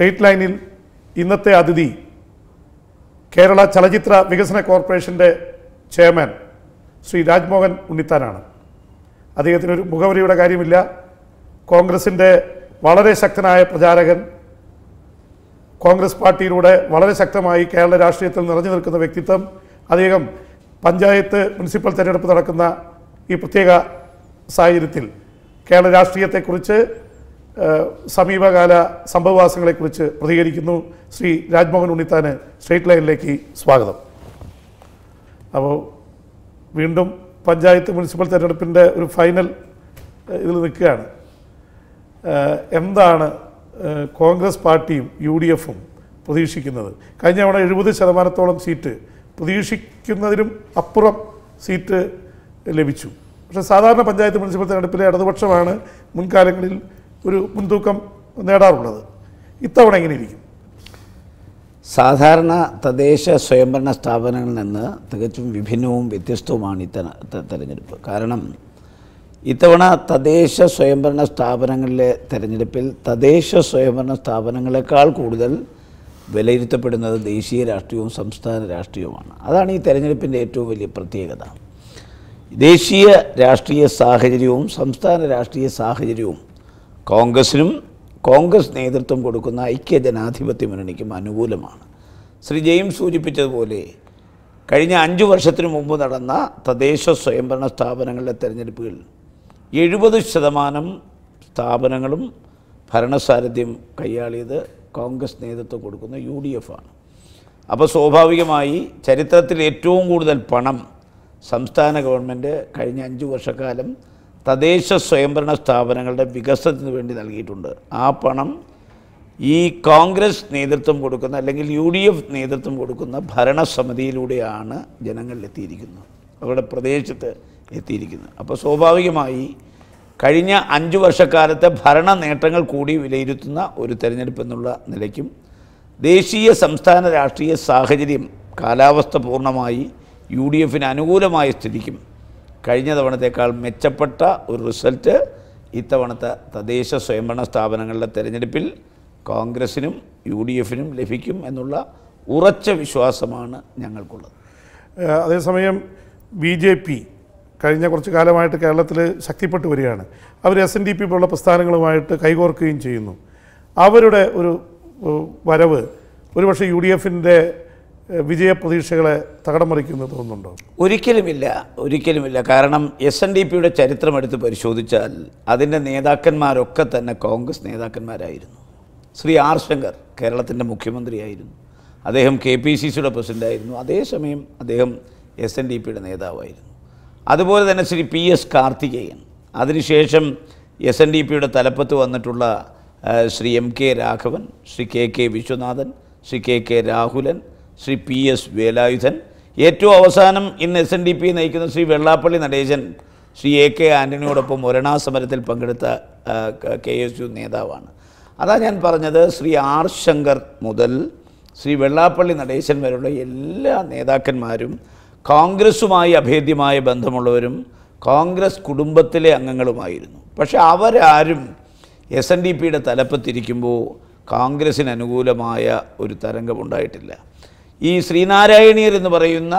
straight ലൈനിൽ ഇന്നത്തെ അതിഥി കേരള ചലച്ചിത്ര വികസന കോർപ്പറേഷൻ്റെ ചെയർമാൻ ശ്രീ രാജ്മോഹൻ ഉണ്ണിത്താനാണ് അദ്ദേഹത്തിന് ഒരു മുഖവരിയുടെ കാര്യമില്ല കോൺഗ്രസിൻ്റെ വളരെ ശക്തനായ പ്രചാരകൻ കോൺഗ്രസ് പാർട്ടിയിലൂടെ വളരെ ശക്തമായി കേരള രാഷ്ട്രീയത്തിൽ നിറഞ്ഞു നിൽക്കുന്ന വ്യക്തിത്വം അദ്ദേഹം പഞ്ചായത്ത് മുനിസിപ്പൽ തെരഞ്ഞെടുപ്പ് നടക്കുന്ന ഈ പ്രത്യേക സാഹചര്യത്തിൽ കേരള രാഷ്ട്രീയത്തെക്കുറിച്ച് സമീപകാല സംഭവവാസങ്ങളെക്കുറിച്ച് പ്രതികരിക്കുന്നു ശ്രീ രാജ്മോഹൻ ഉണ്ണിത്താന് സ്ട്രേറ്റ് ലൈനിലേക്ക് സ്വാഗതം അപ്പോൾ വീണ്ടും പഞ്ചായത്ത് മുനിസിപ്പൽ തെരഞ്ഞെടുപ്പിൻ്റെ ഒരു ഫൈനൽ ഇതിൽ നിൽക്കുകയാണ് എന്താണ് കോൺഗ്രസ് പാർട്ടിയും യു ഡി എഫും പ്രതീക്ഷിക്കുന്നത് കഴിഞ്ഞ തവണ എഴുപത് ശതമാനത്തോളം സീറ്റ് പ്രതീക്ഷിക്കുന്നതിനും അപ്പുറം സീറ്റ് ലഭിച്ചു പക്ഷേ സാധാരണ പഞ്ചായത്ത് മുനിസിപ്പൽ തെരഞ്ഞെടുപ്പിലെ ഇടതുപക്ഷമാണ് മുൻകാലങ്ങളിൽ ഒരു മുൻതൂക്കം നേടാറുള്ളത് ഇത്തവണ എങ്ങനെ ഇരിക്കും സാധാരണ തദ്ദേശ സ്വയംഭരണ സ്ഥാപനങ്ങളിൽ നിന്ന് തികച്ചും വിഭിന്നവും വ്യത്യസ്തവുമാണ് ഇത്തവണ തെരഞ്ഞെടുപ്പ് കാരണം ഇത്തവണ തദ്ദേശ സ്വയംഭരണ സ്ഥാപനങ്ങളിലെ തെരഞ്ഞെടുപ്പിൽ തദ്ദേശ സ്വയംഭരണ സ്ഥാപനങ്ങളെക്കാൾ കൂടുതൽ വിലയിരുത്തപ്പെടുന്നത് ദേശീയ രാഷ്ട്രീയവും സംസ്ഥാന രാഷ്ട്രീയവുമാണ് അതാണ് ഈ തെരഞ്ഞെടുപ്പിൻ്റെ ഏറ്റവും വലിയ പ്രത്യേകത ദേശീയ രാഷ്ട്രീയ സാഹചര്യവും സംസ്ഥാന രാഷ്ട്രീയ സാഹചര്യവും കോൺഗ്രസിനും കോൺഗ്രസ് നേതൃത്വം കൊടുക്കുന്ന ഐക്യ ജനാധിപത്യ മുന്നണിക്കും അനുകൂലമാണ് ശ്രീ ജെയിംസ് സൂചിപ്പിച്ചതുപോലെ കഴിഞ്ഞ അഞ്ചു വർഷത്തിനു മുമ്പ് നടന്ന തദ്ദേശ സ്വയംഭരണ സ്ഥാപനങ്ങളിലെ തെരഞ്ഞെടുപ്പുകൾ എഴുപത് ശതമാനം സ്ഥാപനങ്ങളും ഭരണസാരഥ്യം കൈയാളിയത് കോൺഗ്രസ് നേതൃത്വം കൊടുക്കുന്ന യു ഡി എഫ് ആണ് അപ്പോൾ സ്വാഭാവികമായി ചരിത്രത്തിൽ ഏറ്റവും കൂടുതൽ പണം സംസ്ഥാന ഗവൺമെൻറ് കഴിഞ്ഞ അഞ്ച് വർഷക്കാലം തദ്ദേശ സ്വയംഭരണ സ്ഥാപനങ്ങളുടെ വികസനത്തിന് വേണ്ടി നൽകിയിട്ടുണ്ട് ആ പണം ഈ കോൺഗ്രസ് നേതൃത്വം കൊടുക്കുന്ന അല്ലെങ്കിൽ യു ഡി എഫ് നേതൃത്വം കൊടുക്കുന്ന ഭരണസമിതിയിലൂടെയാണ് ജനങ്ങളിലെത്തിയിരിക്കുന്നത് അവരുടെ പ്രദേശത്ത് എത്തിയിരിക്കുന്നത് അപ്പോൾ സ്വാഭാവികമായി കഴിഞ്ഞ അഞ്ച് വർഷക്കാലത്തെ ഭരണ നേട്ടങ്ങൾ കൂടി വിലയിരുത്തുന്ന ഒരു തെരഞ്ഞെടുപ്പ് എന്നുള്ള നിലയ്ക്കും ദേശീയ സംസ്ഥാന രാഷ്ട്രീയ സാഹചര്യം കാലാവസ്ഥ പൂർണ്ണമായി യു ഡി എഫിന് അനുകൂലമായ സ്ഥിതിക്കും കഴിഞ്ഞ തവണത്തേക്കാൾ മെച്ചപ്പെട്ട ഒരു റിസൾട്ട് ഇത്തവണത്തെ തദ്ദേശ സ്വയംഭരണ സ്ഥാപനങ്ങളുടെ തെരഞ്ഞെടുപ്പിൽ കോൺഗ്രസിനും യു ഡി എഫിനും ലഭിക്കും എന്നുള്ള ഉറച്ച വിശ്വാസമാണ് ഞങ്ങൾക്കുള്ളത് അതേസമയം ബി ജെ പി കഴിഞ്ഞ കുറച്ച് കാലമായിട്ട് കേരളത്തിൽ ശക്തിപ്പെട്ടു വരികയാണ് അവർ എസ് എൻ ഡി പി പോലുള്ള പ്രസ്ഥാനങ്ങളുമായിട്ട് കൈകോർക്കുകയും ചെയ്യുന്നു അവരുടെ ഒരു വരവ് ഒരുപക്ഷെ യു ഡി എഫിൻ്റെ വിജയപ്രതീക്ഷകളെ തകടമറിക്കുന്നു തോന്നുന്നുണ്ടോ ഒരിക്കലുമില്ല ഒരിക്കലുമില്ല കാരണം എസ് എൻ ഡി പിയുടെ ചരിത്രം എടുത്ത് പരിശോധിച്ചാൽ അതിൻ്റെ നേതാക്കന്മാരൊക്കെ തന്നെ കോൺഗ്രസ് നേതാക്കന്മാരായിരുന്നു ശ്രീ ആർ ശങ്കർ കേരളത്തിൻ്റെ മുഖ്യമന്ത്രിയായിരുന്നു അദ്ദേഹം കെ പി സി സിയുടെ പ്രസിഡൻ്റായിരുന്നു അതേസമയം അദ്ദേഹം എസ് എൻ ഡി പിയുടെ നേതാവായിരുന്നു അതുപോലെ തന്നെ ശ്രീ പി എസ് കാർത്തികേയൻ അതിനുശേഷം എസ് എൻ ഡി പിയുടെ തലപ്പത്ത് വന്നിട്ടുള്ള Shri M K Raghavan Shri K K Viswanathan Shri K K Rahulan Shri P S Velayudhan ഏറ്റവും അവസാനം ഇന്ന് എസ് എൻ ഡി പി നയിക്കുന്ന ശ്രീ വെള്ളാപ്പള്ളി നടേശൻ ശ്രീ എ കെ ആൻ്റണിയോടൊപ്പം ഒരണാ സമരത്തിൽ പങ്കെടുത്ത കെ എസ് യു നേതാവാണ് അതാ ഞാൻ പറഞ്ഞത് ശ്രീ ആർ ശങ്കർ മുതൽ ശ്രീ വെള്ളാപ്പള്ളി നടേശൻ വരെയുള്ള എല്ലാ നേതാക്കന്മാരും കോൺഗ്രസ്സുമായി അഭേദ്യമായ ബന്ധമുള്ളവരും കോൺഗ്രസ് കുടുംബത്തിലെ അംഗങ്ങളുമായിരുന്നു പക്ഷേ അവരാരും എസ് എൻ ഡി പിയുടെ തലപ്പത്തിരിക്കുമ്പോൾ കോൺഗ്രസിന് അനുകൂലമായ ഒരു തരംഗമുണ്ടായിട്ടില്ല ഈ ശ്രീനാരായണീയർ എന്ന് പറയുന്ന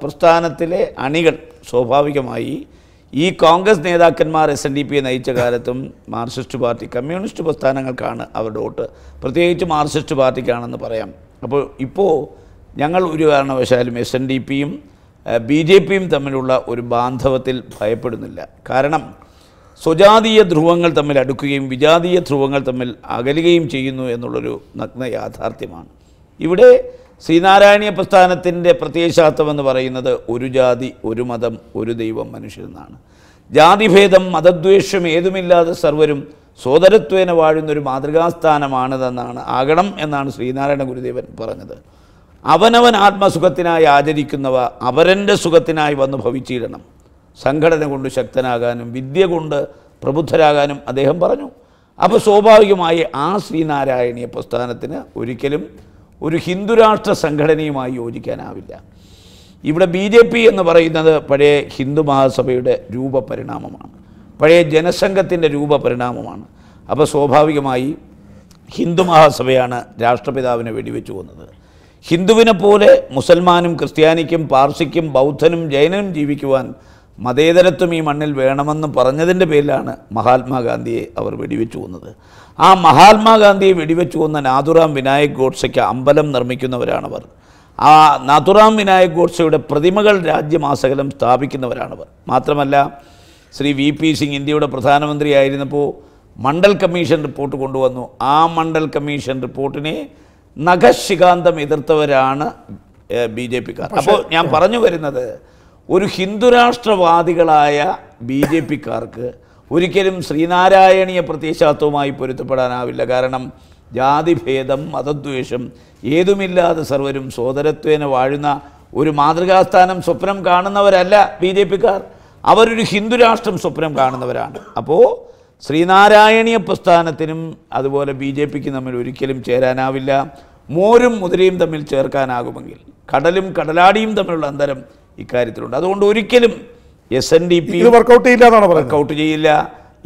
പ്രസ്ഥാനത്തിലെ അണികൾ സ്വാഭാവികമായി ഈ കോൺഗ്രസ് നേതാക്കന്മാർ എസ് എൻ ഡി പിയെ നയിച്ച കാലത്തും മാർക്സിസ്റ്റ് പാർട്ടി കമ്മ്യൂണിസ്റ്റ് പ്രസ്ഥാനങ്ങൾക്കാണ് അവരുടെ വോട്ട് പ്രത്യേകിച്ച് മാർക്സിസ്റ്റ് പാർട്ടിക്കാണെന്ന് പറയാം അപ്പോൾ ഇപ്പോൾ ഞങ്ങൾ ഒരു കാരണവശാലും എസ് എൻ ഡി പിയും ബി ജെ പിയും തമ്മിലുള്ള ഒരു ബാന്ധവത്തിൽ ഭയപ്പെടുന്നില്ല കാരണം സ്വജാതീയ ധ്രുവങ്ങൾ തമ്മിൽ അടുക്കുകയും വിജാതീയ ധ്രുവങ്ങൾ തമ്മിൽ അകലുകയും ചെയ്യുന്നു എന്നുള്ളൊരു നഗ്ന യാഥാർത്ഥ്യമാണ് ഇവിടെ ശ്രീനാരായണീയ പ്രസ്ഥാനത്തിൻ്റെ പ്രത്യയശാസ്ത്രം എന്ന് പറയുന്നത് ഒരു ജാതി ഒരു മതം ഒരു ദൈവം മനുഷ്യരെന്നാണ് ജാതിഭേദം മതദ്വേഷം ഏതുമില്ലാതെ സർവരും സോദരത്വേന വാഴുന്നൊരു മാതൃകാസ്ഥാനമാണിതെന്നാണ് ആകണം എന്നാണ് ശ്രീനാരായണ ഗുരുദേവൻ പറഞ്ഞത് അവനവൻ ആത്മസുഖത്തിനായി ആചരിക്കുന്നവ അവരൻ്റെ സുഖത്തിനായി വന്ന് ഭവിച്ചിടണം സംഘടന കൊണ്ട് ശക്തനാകാനും വിദ്യ കൊണ്ട് പ്രബുദ്ധരാകാനും അദ്ദേഹം പറഞ്ഞു അപ്പോൾ സ്വാഭാവികമായി ആ ശ്രീനാരായണീയ പ്രസ്ഥാനത്തിന് ഒരിക്കലും ഒരു ഹിന്ദുരാഷ്ട്ര സംഘടനയുമായി യോജിക്കാനാവില്ല ഇവിടെ ബി ജെ പി എന്ന് പറയുന്നത് പഴയ ഹിന്ദു മഹാസഭയുടെ രൂപപരിണാമമാണ് പഴയ ജനസംഘത്തിൻ്റെ രൂപപരിണാമമാണ് അപ്പോൾ സ്വാഭാവികമായി ഹിന്ദു മഹാസഭയാണ് രാഷ്ട്രപിതാവിനെ വെടിവെച്ചു വന്നത് ഹിന്ദുവിനെ പോലെ മുസൽമാനും ക്രിസ്ത്യാനിക്കും പാർസിക്കും ബൗദ്ധനും ജൈനനും ജീവിക്കുവാൻ മതേതരത്വം ഈ മണ്ണിൽ വേണമെന്ന് പറഞ്ഞതിൻ്റെ പേരിലാണ് മഹാത്മാഗാന്ധിയെ അവർ വെടിവെച്ചു വന്നത് ആ മഹാത്മാഗാന്ധിയെ വെടിവെച്ചു കൊന്ന നാഥുറാം വിനായക് ഗോഡ്സയ്ക്ക് അമ്പലം നിർമ്മിക്കുന്നവരാണവർ ആ നാഥുറാം വിനായക് ഗോഡ്സയുടെ പ്രതിമകൾ രാജ്യമാസകലം സ്ഥാപിക്കുന്നവരാണവർ മാത്രമല്ല ശ്രീ വി പി സിംഗ് ഇന്ത്യയുടെ പ്രധാനമന്ത്രിയായിരുന്നപ്പോൾ മണ്ഡൽ കമ്മീഷൻ റിപ്പോർട്ട് കൊണ്ടുവന്നു ആ മണ്ഡൽ കമ്മീഷൻ റിപ്പോർട്ടിനെ നഖശികാന്തം എതിർത്തവരാണ് ബി ജെ പിക്കാർ അപ്പോൾ ഞാൻ പറഞ്ഞു വരുന്നത് ഒരു ഹിന്ദുരാഷ്ട്രവാദികളായ ബി ജെ പിക്കാർക്ക് ഒരിക്കലും ശ്രീനാരായണീയ പ്രത്യശാത്വമായി പൊരുത്തപ്പെടാനാവില്ല കാരണം ജാതിഭേദം മതദ്വേഷം ഏതുമില്ലാതെ സർവരും സോദരത്വേന വാഴുന്ന ഒരു മാതൃകാസ്ഥാനം സ്വപ്നം കാണുന്നവരല്ല ബി ജെ പിക്കാർ അവരൊരു ഹിന്ദുരാഷ്ട്രം സ്വപ്നം കാണുന്നവരാണ് അപ്പോൾ ശ്രീനാരായണീയ പ്രസ്ഥാനത്തിനും അതുപോലെ ബി ജെ പിക്ക് തമ്മിൽ ഒരിക്കലും ചേരാനാവില്ല മോരും മുതിരയും തമ്മിൽ ചേർക്കാനാകുമെങ്കിൽ കടലും കടലാടിയും തമ്മിലുള്ള അന്തരം ഇക്കാര്യത്തിലുണ്ട് അതുകൊണ്ട് ഒരിക്കലും S N D P work out ചെയ്യില്ല എന്നാണ് വർക്കൗട്ട് ചെയ്യില്ല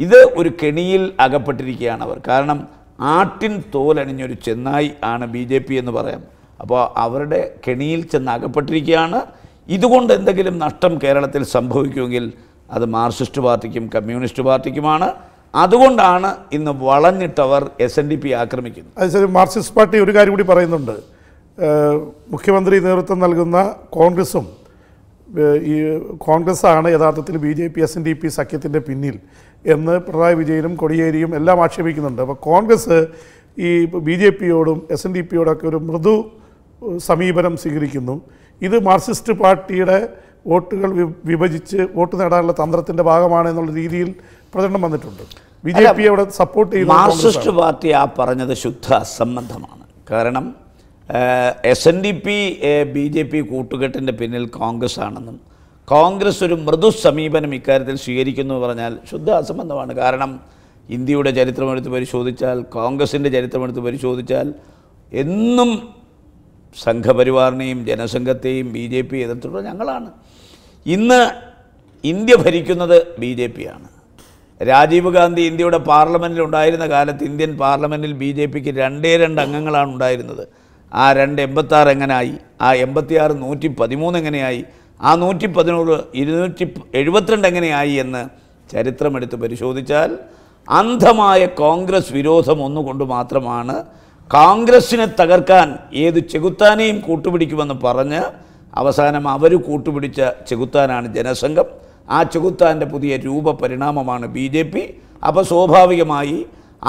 ഇത് ഒരു കെണിയിൽ അകപ്പെട്ടിരിക്കുകയാണ് അവർ കാരണം ആട്ടിൻ തോലണിഞ്ഞൊരു ചെന്നായി ആണ് ബി ജെ പി എന്ന് പറയാം അപ്പോൾ അവരുടെ കെണിയിൽ ചെന്ന് അകപ്പെട്ടിരിക്കുകയാണ് ഇതുകൊണ്ട് എന്തെങ്കിലും നഷ്ടം കേരളത്തിൽ സംഭവിക്കുമെങ്കിൽ അത് മാർക്സിസ്റ്റ് പാർട്ടിക്കും കമ്മ്യൂണിസ്റ്റ് പാർട്ടിക്കുമാണ് അതുകൊണ്ടാണ് ഇന്ന് വളഞ്ഞിട്ടവർ എസ് എൻ ഡി പി ആക്രമിക്കുന്നത് അത് ശരി മാർക്സിസ്റ്റ് പാർട്ടി ഒരു കാര്യം കൂടി പറയുന്നുണ്ട് മുഖ്യമന്ത്രി നേതൃത്വം നൽകുന്ന കോൺഗ്രസും ഈ കോൺഗ്രസ്സാണ് യഥാർത്ഥത്തിൽ B J P S N D P സഖ്യത്തിൻ്റെ പിന്നിൽ എന്ന് പിണറായി വിജയനും കൊടിയേരിയും എല്ലാം ആക്ഷേപിക്കുന്നുണ്ട് അപ്പോൾ കോൺഗ്രസ് ഈ ബി ജെ പിയോടും എസ് എൻ ഡി പിയോടൊക്കെ ഒരു മൃദു സമീപനം സ്വീകരിക്കുന്നു ഇത് മാർക്സിസ്റ്റ് പാർട്ടിയുടെ വോട്ടുകൾ വിഭജിച്ച് വോട്ട് നേടാനുള്ള തന്ത്രത്തിന്റെ ഭാഗമാണ് എന്നുള്ള രീതിയിൽ പ്രചരണം വന്നിട്ടുണ്ട് ബി ജെ പി അവിടെ സപ്പോർട്ട് ചെയ്യുന്നു മാർക്സിസ്റ്റ് പാർട്ടി ആ പറഞ്ഞത് ശുദ്ധ അസംബന്ധമാണ് കാരണം S N D P B J P കൂട്ടുകെട്ടിൻ്റെ പിന്നിൽ കോൺഗ്രസ് ആണെന്നും കോൺഗ്രസ് ഒരു മൃദു സമീപനം ഇക്കാര്യത്തിൽ സ്വീകരിക്കുന്നു എന്ന് പറഞ്ഞാൽ ശുദ്ധ അസംബന്ധമാണ് കാരണം ഇന്ത്യയുടെ ചരിത്രമെടുത്ത് പരിശോധിച്ചാൽ കോൺഗ്രസിൻ്റെ ചരിത്രമെടുത്ത് പരിശോധിച്ചാൽ എന്നും സംഘപരിവാറിനെയും ജനസംഘത്തെയും ബി ജെ പി എതിർത്തിട്ടുള്ള ഞങ്ങളാണ് ഇന്ന് ഇന്ത്യ ഭരിക്കുന്നത് ബി ജെ ആണ് രാജീവ് ഗാന്ധി ഇന്ത്യയുടെ പാർലമെൻറ്റിൽ ഉണ്ടായിരുന്ന കാലത്ത് ഇന്ത്യൻ പാർലമെൻറ്റിൽ ബി ജെ പിക്ക് രണ്ടേ രണ്ട് അംഗങ്ങളാണ് ഉണ്ടായിരുന്നത് ആ രണ്ട് എൺപത്താറ് എങ്ങനെയായി ആ എൺപത്തിയാറ് നൂറ്റി പതിമൂന്ന് എങ്ങനെയായി ആ നൂറ്റി പതിനൂറ് ഇരുന്നൂറ്റി എഴുപത്തിരണ്ട് എങ്ങനെയായി എന്ന് ചരിത്രമെടുത്ത് പരിശോധിച്ചാൽ അന്ധമായ കോൺഗ്രസ് വിരോധം ഒന്നുകൊണ്ട് മാത്രമാണ് കോൺഗ്രസ്സിനെ തകർക്കാൻ ഏത് ചെകുത്താനെയും കൂട്ടുപിടിക്കുമെന്ന് പറഞ്ഞ് അവസാനം അവർ കൂട്ടുപിടിച്ച ചെകുത്താനാണ് ജനസംഘം ആ ചെകുത്താൻ്റെ പുതിയ രൂപപരിണാമമാണ് ബി ജെ പി അപ്പോൾ സ്വാഭാവികമായി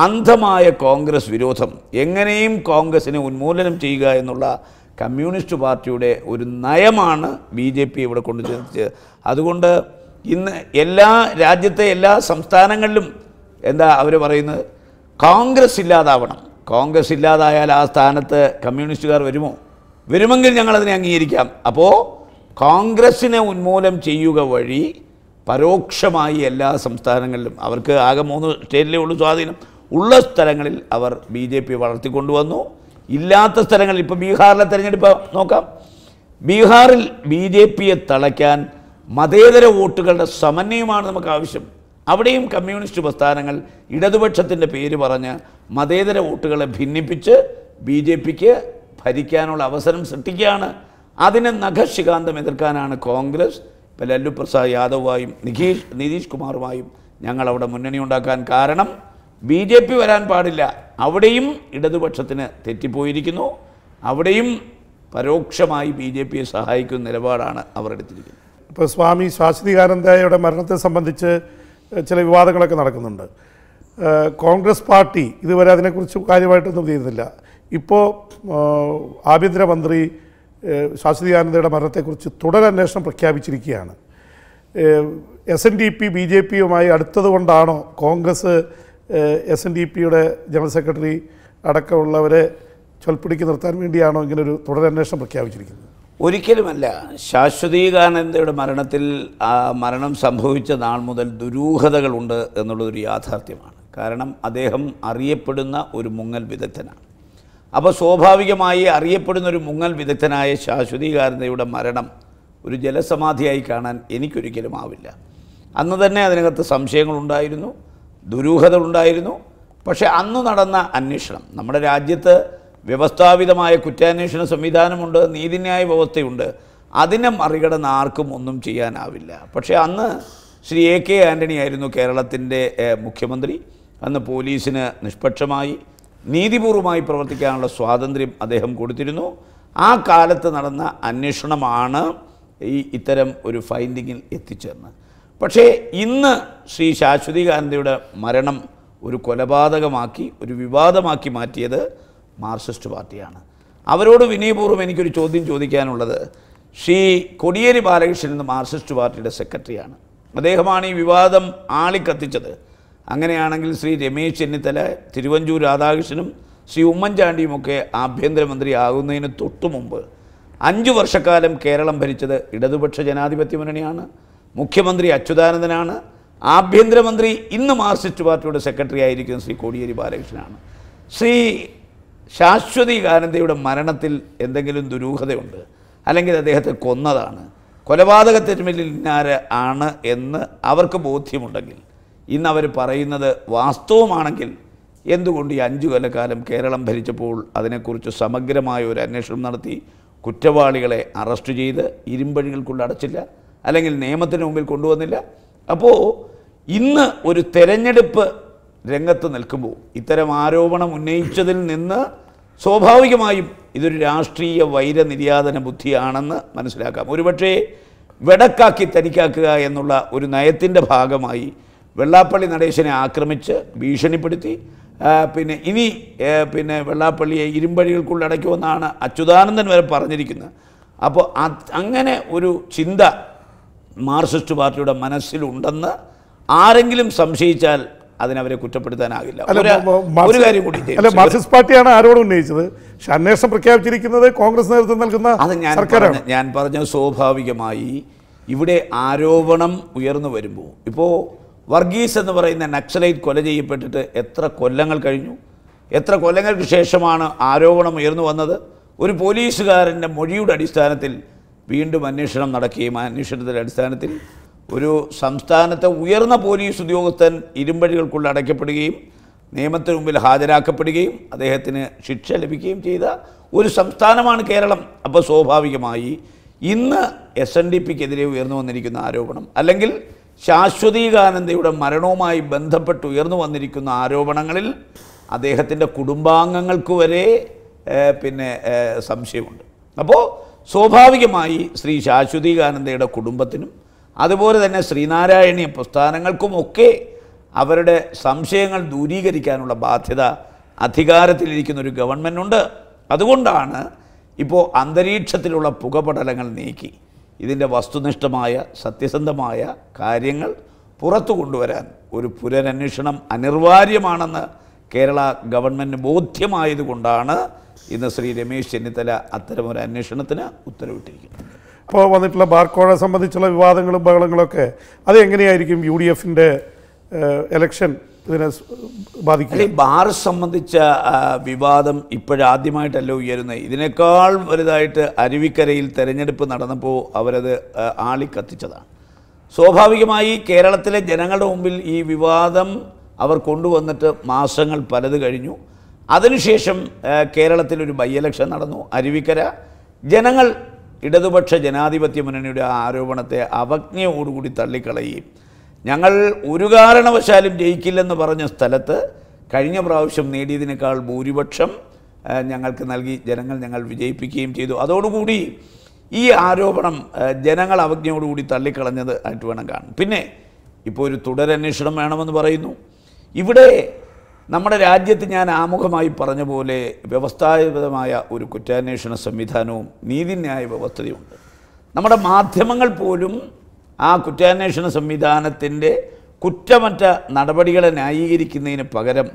അന്ധമായ കോൺഗ്രസ് വിരോധം എങ്ങനെയും കോൺഗ്രസിനെ ഉന്മൂലനം ചെയ്യുക എന്നുള്ള കമ്മ്യൂണിസ്റ്റ് പാർട്ടിയുടെ ഒരു നയമാണ് ബി ജെ പി ഇവിടെ ചെന്നിച്ച് അതുകൊണ്ട് ഇന്ന് എല്ലാ രാജ്യത്തെ എല്ലാ സംസ്ഥാനങ്ങളിലും എന്താ അവർ പറയുന്നത് കോൺഗ്രസ് ഇല്ലാതാവണം കോൺഗ്രസ് ഇല്ലാതായാൽ ആ സ്ഥാനത്ത് കമ്മ്യൂണിസ്റ്റുകാർ വരുമോ വരുമെങ്കിൽ ഞങ്ങളതിനെ അംഗീകരിക്കാം അപ്പോൾ കോൺഗ്രസ്സിനെ ഉന്മൂലനം ചെയ്യുക വഴി പരോക്ഷമായി എല്ലാ സംസ്ഥാനങ്ങളിലും അവർക്ക് ആകെ മൂന്ന് സ്റ്റേറ്റിലേ ഉള്ളൂ സ്വാധീനം ഉള്ള സ്ഥലങ്ങളിൽ അവർ ബി ജെ പി വളർത്തിക്കൊണ്ടുവന്നു ഇല്ലാത്ത സ്ഥലങ്ങളിൽ ഇപ്പോൾ ബീഹാറിലെ തെരഞ്ഞെടുപ്പ് നോക്കാം ബീഹാറിൽ ബി ജെ പിയെ തളയ്ക്കാൻ മതേതര വോട്ടുകളുടെ സമന്വയമാണ് നമുക്ക് ആവശ്യം അവിടെയും കമ്മ്യൂണിസ്റ്റ് പ്രസ്ഥാനങ്ങൾ ഇടതുപക്ഷത്തിൻ്റെ പേര് പറഞ്ഞ് മതേതര വോട്ടുകളെ ഭിന്നിപ്പിച്ച് ബി ജെ പിക്ക് ഭരിക്കാനുള്ള അവസരം സൃഷ്ടിക്കുകയാണ് അതിനെ നഖശികാന്തം എതിർക്കാനാണ് കോൺഗ്രസ് ഇപ്പോൾ ലല്ലു പ്രസാദ് യാദവുമായും നിഖീഷ് നിതീഷ് കുമാറുമായും ഞങ്ങളവിടെ മുന്നണി ഉണ്ടാക്കാൻ കാരണം ബി ജെ പി വരാൻ പാടില്ല അവിടെയും ഇടതുപക്ഷത്തിന് തെറ്റിപ്പോയിരിക്കുന്നു അവിടെയും പരോക്ഷമായി ബി ജെ പിയെ സഹായിക്കുന്ന നിലപാടാണ് അവർ എടുത്തിരിക്കുന്നത് ഇപ്പോൾ സ്വാമി ശാശ്വതികാനന്ദയുടെ മരണത്തെ സംബന്ധിച്ച് ചില വിവാദങ്ങളൊക്കെ നടക്കുന്നുണ്ട് കോൺഗ്രസ് പാർട്ടി ഇതുവരെ അതിനെക്കുറിച്ച് കാര്യമായിട്ടൊന്നും ചെയ്യുന്നില്ല ഇപ്പോൾ ആഭ്യന്തരമന്ത്രി ശാശ്വതികാനന്ദയുടെ മരണത്തെക്കുറിച്ച് തുടരന്വേഷണം പ്രഖ്യാപിച്ചിരിക്കുകയാണ് S N D P B J പിയുമായി കൊണ്ടാണോ കോൺഗ്രസ് എസ് എൻ ഡി പിയുടെ ജനറൽ സെക്രട്ടറി അടക്കമുള്ളവരെ ചൊൽപ്പിടിക്ക് നിർത്താൻ വേണ്ടിയാണോ ഒരു തുടരന്വേഷണം പ്രഖ്യാപിച്ചിരിക്കുന്നത് ഒരിക്കലുമല്ല ശാശ്വതീകാനന്ദയുടെ മരണത്തിൽ ആ മരണം സംഭവിച്ച നാൾ മുതൽ ദുരൂഹതകളുണ്ട് എന്നുള്ളതൊരു യാഥാർത്ഥ്യമാണ് കാരണം അദ്ദേഹം അറിയപ്പെടുന്ന ഒരു മുങ്ങൽ വിദഗ്ധനാണ് അപ്പോൾ സ്വാഭാവികമായി അറിയപ്പെടുന്ന ഒരു മുങ്ങൽ വിദഗ്ധനായ ശാശ്വതീകാനന്ദയുടെ മരണം ഒരു ജലസമാധിയായി കാണാൻ എനിക്കൊരിക്കലും ആവില്ല അന്ന് തന്നെ അതിനകത്ത് സംശയങ്ങളുണ്ടായിരുന്നു ദുരൂഹത ഉണ്ടായിരുന്നു പക്ഷേ അന്ന് നടന്ന അന്വേഷണം നമ്മുടെ രാജ്യത്ത് വ്യവസ്ഥാപിതമായ കുറ്റാന്വേഷണ സംവിധാനമുണ്ട് നീതിന്യായ വ്യവസ്ഥയുണ്ട് അതിനെ മറികടന്ന് ആർക്കും ഒന്നും ചെയ്യാനാവില്ല പക്ഷേ അന്ന് ശ്രീ എ കെ ആൻ്റണി ആയിരുന്നു കേരളത്തിൻ്റെ മുഖ്യമന്ത്രി അന്ന് പോലീസിന് നിഷ്പക്ഷമായി നീതിപൂർവമായി പ്രവർത്തിക്കാനുള്ള സ്വാതന്ത്ര്യം അദ്ദേഹം കൊടുത്തിരുന്നു ആ കാലത്ത് നടന്ന അന്വേഷണമാണ് ഈ ഇത്തരം ഒരു ഫൈൻഡിങ്ങിൽ എത്തിച്ചേർന്നത് പക്ഷേ ഇന്ന് ശ്രീ ഗാന്ധിയുടെ മരണം ഒരു കൊലപാതകമാക്കി ഒരു വിവാദമാക്കി മാറ്റിയത് മാർക്സിസ്റ്റ് പാർട്ടിയാണ് അവരോട് വിനയപൂർവ്വം എനിക്കൊരു ചോദ്യം ചോദിക്കാനുള്ളത് ശ്രീ കൊടിയേരി ബാലകൃഷ്ണൻ എന്ന മാർക്സിസ്റ്റ് പാർട്ടിയുടെ സെക്രട്ടറിയാണ് അദ്ദേഹമാണ് ഈ വിവാദം ആളിക്കത്തിച്ചത് അങ്ങനെയാണെങ്കിൽ ശ്രീ രമേശ് ചെന്നിത്തല തിരുവഞ്ചൂർ രാധാകൃഷ്ണനും ശ്രീ ഉമ്മൻചാണ്ടിയുമൊക്കെ ആഭ്യന്തരമന്ത്രി ആകുന്നതിന് തൊട്ടു മുമ്പ് അഞ്ച് വർഷക്കാലം കേരളം ഭരിച്ചത് ഇടതുപക്ഷ ജനാധിപത്യ മുന്നണിയാണ് മുഖ്യമന്ത്രി അച്യുതാനന്ദനാണ് ആഭ്യന്തരമന്ത്രി ഇന്ന് മാർസിസ്റ്റ് പാർട്ടിയുടെ സെക്രട്ടറി ആയിരിക്കുന്ന ശ്രീ കോടിയേരി ബാലകൃഷ്ണനാണ് ശ്രീ ശാശ്വതി ഗാനന്ദയുടെ മരണത്തിൽ എന്തെങ്കിലും ദുരൂഹതയുണ്ട് അല്ലെങ്കിൽ അദ്ദേഹത്തെ കൊന്നതാണ് കൊലപാതകത്തിന്മേലിൽ ഇന്നാര് ആണ് എന്ന് അവർക്ക് ബോധ്യമുണ്ടെങ്കിൽ ഇന്ന് അവർ പറയുന്നത് വാസ്തവമാണെങ്കിൽ എന്തുകൊണ്ട് ഈ അഞ്ചു കൊല്ലക്കാലം കേരളം ഭരിച്ചപ്പോൾ അതിനെക്കുറിച്ച് സമഗ്രമായ ഒരു അന്വേഷണം നടത്തി കുറ്റവാളികളെ അറസ്റ്റ് ചെയ്ത് ഇരുമ്പഴികൾക്കുള്ള അടച്ചില്ല അല്ലെങ്കിൽ നിയമത്തിന് മുമ്പിൽ കൊണ്ടുവന്നില്ല അപ്പോൾ ഇന്ന് ഒരു തെരഞ്ഞെടുപ്പ് രംഗത്ത് നിൽക്കുമ്പോൾ ഇത്തരം ആരോപണം ഉന്നയിച്ചതിൽ നിന്ന് സ്വാഭാവികമായും ഇതൊരു രാഷ്ട്രീയ വൈരനിര്യാതന ബുദ്ധിയാണെന്ന് മനസ്സിലാക്കാം ഒരുപക്ഷേ വെടക്കാക്കി തനിക്കാക്കുക എന്നുള്ള ഒരു നയത്തിൻ്റെ ഭാഗമായി വെള്ളാപ്പള്ളി നടേശനെ ആക്രമിച്ച് ഭീഷണിപ്പെടുത്തി പിന്നെ ഇനി പിന്നെ വെള്ളാപ്പള്ളിയെ ഇരുമ്പഴികൾക്കുള്ളിൽ അടയ്ക്കുമെന്നാണ് അച്യുതാനന്ദൻ വരെ പറഞ്ഞിരിക്കുന്നത് അപ്പോൾ അങ്ങനെ ഒരു ചിന്ത മാർക്സിസ്റ്റ് പാർട്ടിയുടെ മനസ്സിലുണ്ടെന്ന് ആരെങ്കിലും സംശയിച്ചാൽ അതിനവരെ കുറ്റപ്പെടുത്താനാകില്ല ഒരു കാര്യം കൂടി അല്ല മാർക്സിസ്റ്റ് പാർട്ടിയാണ് ആരോട് ഉന്നയിച്ചത് പക്ഷെ അന്വേഷണം പ്രഖ്യാപിച്ചിരിക്കുന്നത് കോൺഗ്രസ് നേതൃത്വം നൽകുന്ന അത് ഞാൻ ഞാൻ പറഞ്ഞ സ്വാഭാവികമായി ഇവിടെ ആരോപണം ഉയർന്നു വരുമ്പോൾ ഇപ്പോൾ വർഗീസ് എന്ന് പറയുന്ന നക്സലൈറ്റ് കൊല ചെയ്യപ്പെട്ടിട്ട് എത്ര കൊല്ലങ്ങൾ കഴിഞ്ഞു എത്ര കൊല്ലങ്ങൾക്ക് ശേഷമാണ് ആരോപണം ഉയർന്നു വന്നത് ഒരു പോലീസുകാരൻ്റെ മൊഴിയുടെ അടിസ്ഥാനത്തിൽ വീണ്ടും അന്വേഷണം നടക്കുകയും ആ അന്വേഷണത്തിൻ്റെ അടിസ്ഥാനത്തിൽ ഒരു സംസ്ഥാനത്തെ ഉയർന്ന പോലീസ് ഉദ്യോഗസ്ഥൻ ഇരുമ്പഴികൾക്കുള്ള അടയ്ക്കപ്പെടുകയും നിയമത്തിന് മുമ്പിൽ ഹാജരാക്കപ്പെടുകയും അദ്ദേഹത്തിന് ശിക്ഷ ലഭിക്കുകയും ചെയ്ത ഒരു സംസ്ഥാനമാണ് കേരളം അപ്പോൾ സ്വാഭാവികമായി ഇന്ന് എസ് എൻ ഡി പിക്കെതിരെ ഉയർന്നു വന്നിരിക്കുന്ന ആരോപണം അല്ലെങ്കിൽ ശാശ്വതീകാനന്ദയുടെ മരണവുമായി ബന്ധപ്പെട്ട് ഉയർന്നു വന്നിരിക്കുന്ന ആരോപണങ്ങളിൽ അദ്ദേഹത്തിൻ്റെ കുടുംബാംഗങ്ങൾക്ക് വരെ പിന്നെ സംശയമുണ്ട് അപ്പോൾ സ്വാഭാവികമായി ശ്രീ ശാശ്വതീകാനന്ദയുടെ കുടുംബത്തിനും അതുപോലെ തന്നെ ശ്രീനാരായണീയ പ്രസ്ഥാനങ്ങൾക്കുമൊക്കെ അവരുടെ സംശയങ്ങൾ ദൂരീകരിക്കാനുള്ള ബാധ്യത അധികാരത്തിലിരിക്കുന്ന ഒരു ഗവൺമെൻറ്റുണ്ട് അതുകൊണ്ടാണ് ഇപ്പോൾ അന്തരീക്ഷത്തിലുള്ള പുകപടലങ്ങൾ നീക്കി ഇതിൻ്റെ വസ്തുനിഷ്ഠമായ സത്യസന്ധമായ കാര്യങ്ങൾ പുറത്തു കൊണ്ടുവരാൻ ഒരു പുനരന്വേഷണം അനിവാര്യമാണെന്ന് കേരള ഗവൺമെൻറ് ബോധ്യമായതുകൊണ്ടാണ് ഇന്ന് ശ്രീ രമേശ് ചെന്നിത്തല അത്തരമൊരു അന്വേഷണത്തിന് ഉത്തരവിട്ടിരിക്കുന്നു ഇപ്പോൾ വന്നിട്ടുള്ള ബാർക്കോഴ സംബന്ധിച്ചുള്ള വിവാദങ്ങളും ബഹളങ്ങളൊക്കെ അത് എങ്ങനെയായിരിക്കും യു ഡി എഫിൻ്റെ എലക്ഷൻ ഇതിനെ ബാധിക്കും ബാർ സംബന്ധിച്ച വിവാദം ഇപ്പോഴാദ്യമായിട്ടല്ല ഉയരുന്നത് ഇതിനേക്കാൾ വലുതായിട്ട് അരുവിക്കരയിൽ തെരഞ്ഞെടുപ്പ് നടന്നപ്പോൾ അവരത് ആളിക്കത്തിച്ചതാണ് സ്വാഭാവികമായി കേരളത്തിലെ ജനങ്ങളുടെ മുമ്പിൽ ഈ വിവാദം അവർ കൊണ്ടുവന്നിട്ട് മാസങ്ങൾ പലത് കഴിഞ്ഞു അതിനുശേഷം കേരളത്തിൽ ഒരു ബൈ നടന്നു അരുവിക്കര ജനങ്ങൾ ഇടതുപക്ഷ ജനാധിപത്യ മുന്നണിയുടെ ആരോപണത്തെ അവജ്ഞയോടുകൂടി തള്ളിക്കളയുകയും ഞങ്ങൾ ഒരു കാരണവശാലും ജയിക്കില്ലെന്ന് പറഞ്ഞ സ്ഥലത്ത് കഴിഞ്ഞ പ്രാവശ്യം നേടിയതിനേക്കാൾ ഭൂരിപക്ഷം ഞങ്ങൾക്ക് നൽകി ജനങ്ങൾ ഞങ്ങൾ വിജയിപ്പിക്കുകയും ചെയ്തു അതോടുകൂടി ഈ ആരോപണം ജനങ്ങൾ അവജ്ഞയോടുകൂടി തള്ളിക്കളഞ്ഞത് ആയിട്ട് വേണം കാണും പിന്നെ ഇപ്പോൾ ഒരു തുടരന്വേഷണം വേണമെന്ന് പറയുന്നു ഇവിടെ നമ്മുടെ രാജ്യത്ത് ഞാൻ ആമുഖമായി പറഞ്ഞ പോലെ വ്യവസ്ഥാപിതമായ ഒരു കുറ്റാന്വേഷണ സംവിധാനവും നീതിന്യായ വ്യവസ്ഥതയുണ്ട് നമ്മുടെ മാധ്യമങ്ങൾ പോലും ആ കുറ്റാന്വേഷണ സംവിധാനത്തിൻ്റെ കുറ്റമറ്റ നടപടികളെ ന്യായീകരിക്കുന്നതിന് പകരം